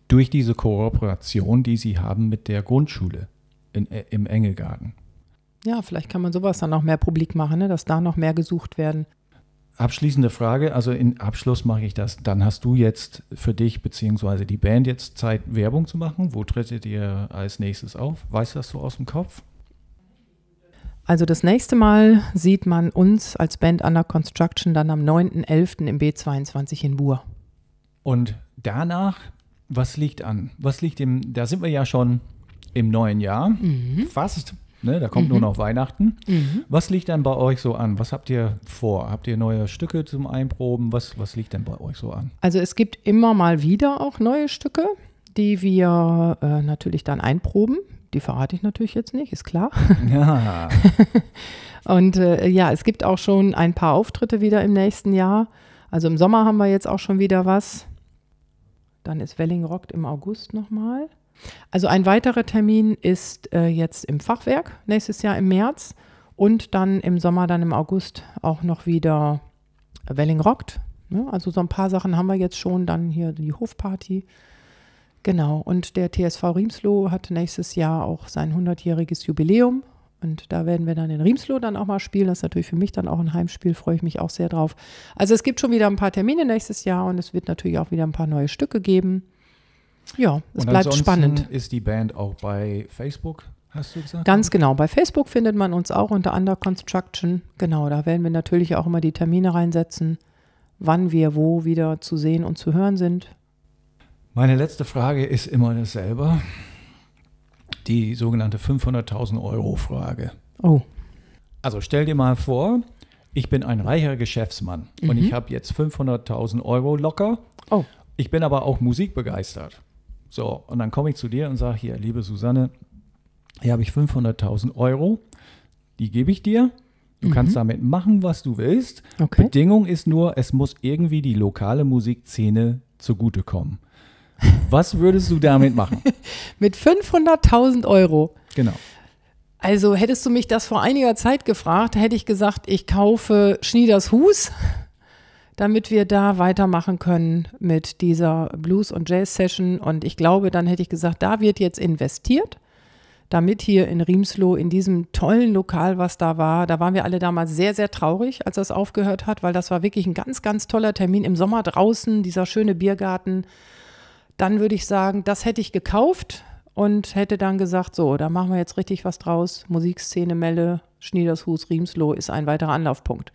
Durch diese Kooperation, die sie haben mit der Grundschule in, äh, im Engelgarten. Ja, vielleicht kann man sowas dann auch mehr publik machen, ne? dass da noch mehr gesucht werden abschließende Frage, also in Abschluss mache ich das. Dann hast du jetzt für dich bzw. die Band jetzt Zeit, Werbung zu machen. Wo trittet ihr als nächstes auf? Weißt du das so aus dem Kopf? Also das nächste Mal sieht man uns als Band Under Construction dann am 9.11. im B22 in Buhr. Und danach, was liegt an? Was liegt im, da sind wir ja schon im neuen Jahr, mhm. fast. Ne, da kommt mhm. nur noch Weihnachten. Mhm. Was liegt denn bei euch so an? Was habt ihr vor? Habt ihr neue Stücke zum Einproben? Was, was liegt denn bei euch so an? Also es gibt immer mal wieder auch neue Stücke, die wir äh, natürlich dann einproben. Die verrate ich natürlich jetzt nicht, ist klar. Ja. Und äh, ja, es gibt auch schon ein paar Auftritte wieder im nächsten Jahr. Also im Sommer haben wir jetzt auch schon wieder was. Dann ist Welling rockt im August nochmal. Also ein weiterer Termin ist äh, jetzt im Fachwerk nächstes Jahr im März und dann im Sommer, dann im August auch noch wieder Welling Ne? Also so ein paar Sachen haben wir jetzt schon, dann hier die Hofparty. Genau, und der TSV Riemsloh hat nächstes Jahr auch sein 100-jähriges Jubiläum. Und da werden wir dann in Riemsloh dann auch mal spielen. Das ist natürlich für mich dann auch ein Heimspiel, freue ich mich auch sehr drauf. Also es gibt schon wieder ein paar Termine nächstes Jahr und es wird natürlich auch wieder ein paar neue Stücke geben. Ja, es bleibt spannend. Ist die Band auch bei Facebook? Hast du gesagt? Ganz genau. Bei Facebook findet man uns auch unter Under Construction. Genau, da werden wir natürlich auch immer die Termine reinsetzen, wann wir wo wieder zu sehen und zu hören sind. Meine letzte Frage ist immer dasselbe. Die sogenannte 500.000 Euro Frage. Oh. Also stell dir mal vor, ich bin ein reicher Geschäftsmann mhm. und ich habe jetzt 500.000 Euro locker. Oh. Ich bin aber auch musikbegeistert. So, und dann komme ich zu dir und sage hier, liebe Susanne, hier habe ich 500.000 Euro, die gebe ich dir. Du mhm. kannst damit machen, was du willst. Okay. Bedingung ist nur, es muss irgendwie die lokale Musikszene zugutekommen. Was würdest du damit machen? Mit 500.000 Euro. Genau. Also hättest du mich das vor einiger Zeit gefragt, hätte ich gesagt, ich kaufe Schnieders Hus damit wir da weitermachen können mit dieser Blues- und Jazz-Session. Und ich glaube, dann hätte ich gesagt, da wird jetzt investiert, damit hier in Riemsloh, in diesem tollen Lokal, was da war, da waren wir alle damals sehr, sehr traurig, als das aufgehört hat, weil das war wirklich ein ganz, ganz toller Termin im Sommer draußen, dieser schöne Biergarten. Dann würde ich sagen, das hätte ich gekauft und hätte dann gesagt, so, da machen wir jetzt richtig was draus. Musikszene Melle, Schniedershus, Riemsloh ist ein weiterer Anlaufpunkt.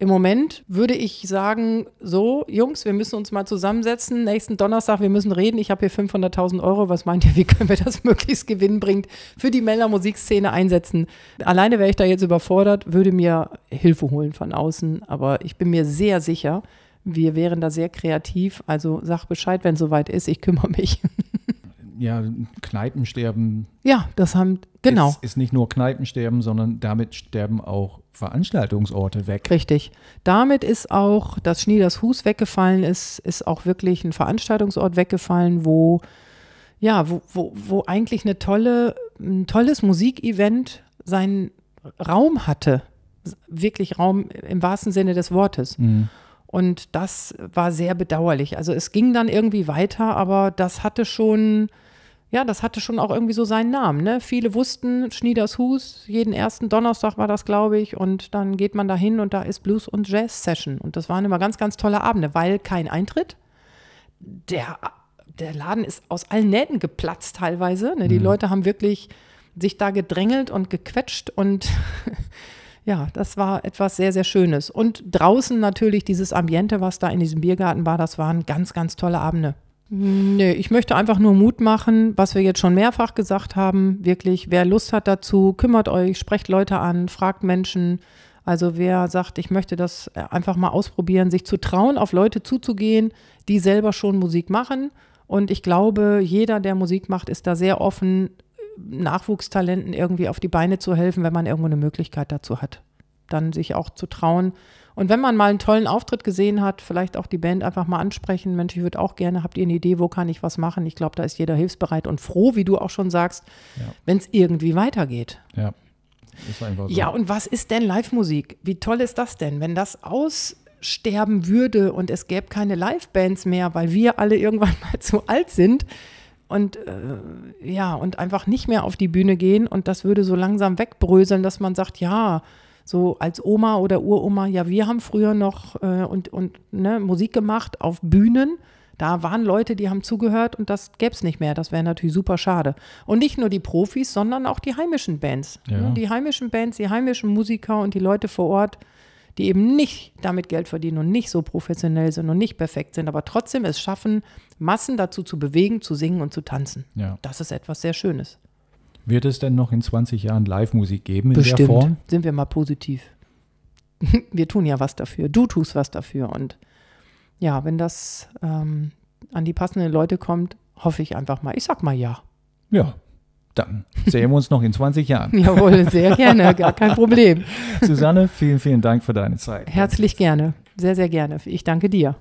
Im Moment würde ich sagen, so, Jungs, wir müssen uns mal zusammensetzen. Nächsten Donnerstag, wir müssen reden. Ich habe hier 500.000 Euro. Was meint ihr, wie können wir das möglichst gewinnbringend für die Männer Musikszene einsetzen? Alleine wäre ich da jetzt überfordert, würde mir Hilfe holen von außen. Aber ich bin mir sehr sicher, wir wären da sehr kreativ. Also sag Bescheid, wenn es soweit ist. Ich kümmere mich. ja, Kneipensterben. Ja, das haben Genau. Ist, ist nicht nur Kneipensterben, sondern damit sterben auch Veranstaltungsorte weg. Richtig. Damit ist auch, dass Schnieders Hus weggefallen ist, ist auch wirklich ein Veranstaltungsort weggefallen, wo ja, wo, wo, wo eigentlich eine tolle, ein tolles Musikevent seinen Raum hatte. Wirklich Raum im wahrsten Sinne des Wortes. Mhm. Und das war sehr bedauerlich. Also es ging dann irgendwie weiter, aber das hatte schon ja, das hatte schon auch irgendwie so seinen Namen. Ne? Viele wussten Schnieders Hus, jeden ersten Donnerstag war das, glaube ich. Und dann geht man da hin und da ist Blues- und Jazz-Session. Und das waren immer ganz, ganz tolle Abende, weil kein Eintritt. Der, der Laden ist aus allen Nähten geplatzt teilweise. Ne? Die mhm. Leute haben wirklich sich da gedrängelt und gequetscht. Und ja, das war etwas sehr, sehr Schönes. Und draußen natürlich dieses Ambiente, was da in diesem Biergarten war, das waren ganz, ganz tolle Abende. Nee, ich möchte einfach nur Mut machen, was wir jetzt schon mehrfach gesagt haben. Wirklich, wer Lust hat dazu, kümmert euch, sprecht Leute an, fragt Menschen. Also wer sagt, ich möchte das äh, einfach mal ausprobieren, sich zu trauen, auf Leute zuzugehen, die selber schon Musik machen. Und ich glaube, jeder, der Musik macht, ist da sehr offen, äh, Nachwuchstalenten irgendwie auf die Beine zu helfen, wenn man irgendwo eine Möglichkeit dazu hat. Dann sich auch zu trauen und wenn man mal einen tollen Auftritt gesehen hat, vielleicht auch die Band einfach mal ansprechen. Mensch, ich würde auch gerne, habt ihr eine Idee, wo kann ich was machen? Ich glaube, da ist jeder hilfsbereit und froh, wie du auch schon sagst, ja. wenn es irgendwie weitergeht. Ja. Ist einfach so. Ja, und was ist denn Live-Musik? Wie toll ist das denn, wenn das aussterben würde und es gäbe keine Live-Bands mehr, weil wir alle irgendwann mal zu alt sind? und äh, ja, und einfach nicht mehr auf die Bühne gehen und das würde so langsam wegbröseln, dass man sagt, ja, so als Oma oder Uroma, ja, wir haben früher noch äh, und, und ne, Musik gemacht auf Bühnen. Da waren Leute, die haben zugehört und das gäbe es nicht mehr. Das wäre natürlich super schade. Und nicht nur die Profis, sondern auch die heimischen Bands. Ne? Ja. Die heimischen Bands, die heimischen Musiker und die Leute vor Ort, die eben nicht damit Geld verdienen und nicht so professionell sind und nicht perfekt sind, aber trotzdem es schaffen, Massen dazu zu bewegen, zu singen und zu tanzen. Ja. Das ist etwas sehr Schönes. Wird es denn noch in 20 Jahren Live-Musik geben in Bestimmt. der Form? Sind wir mal positiv. wir tun ja was dafür. Du tust was dafür. Und ja, wenn das ähm, an die passenden Leute kommt, hoffe ich einfach mal. Ich sag mal ja. Ja, dann sehen wir uns noch in 20 Jahren. Jawohl, sehr gerne, gar kein Problem. Susanne, vielen, vielen Dank für deine Zeit. Herzlich gerne, sehr, sehr gerne. Ich danke dir.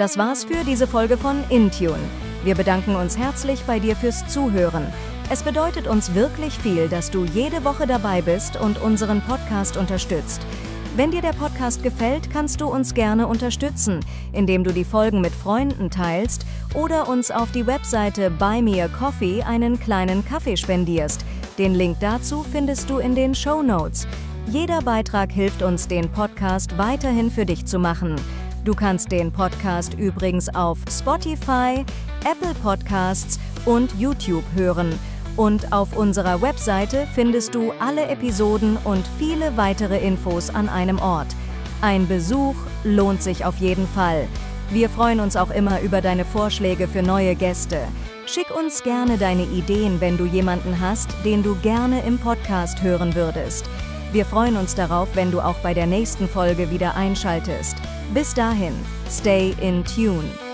Das war's für diese Folge von Intune. Wir bedanken uns herzlich bei dir fürs Zuhören. Es bedeutet uns wirklich viel, dass du jede Woche dabei bist und unseren Podcast unterstützt. Wenn dir der Podcast gefällt, kannst du uns gerne unterstützen, indem du die Folgen mit Freunden teilst oder uns auf die Webseite Buy Me a Coffee einen kleinen Kaffee spendierst. Den Link dazu findest du in den Show Notes. Jeder Beitrag hilft uns, den Podcast weiterhin für dich zu machen. Du kannst den Podcast übrigens auf Spotify, Apple Podcasts und YouTube hören. Und auf unserer Webseite findest du alle Episoden und viele weitere Infos an einem Ort. Ein Besuch lohnt sich auf jeden Fall. Wir freuen uns auch immer über deine Vorschläge für neue Gäste. Schick uns gerne deine Ideen, wenn du jemanden hast, den du gerne im Podcast hören würdest. Wir freuen uns darauf, wenn du auch bei der nächsten Folge wieder einschaltest. Bis dahin, Stay in tune.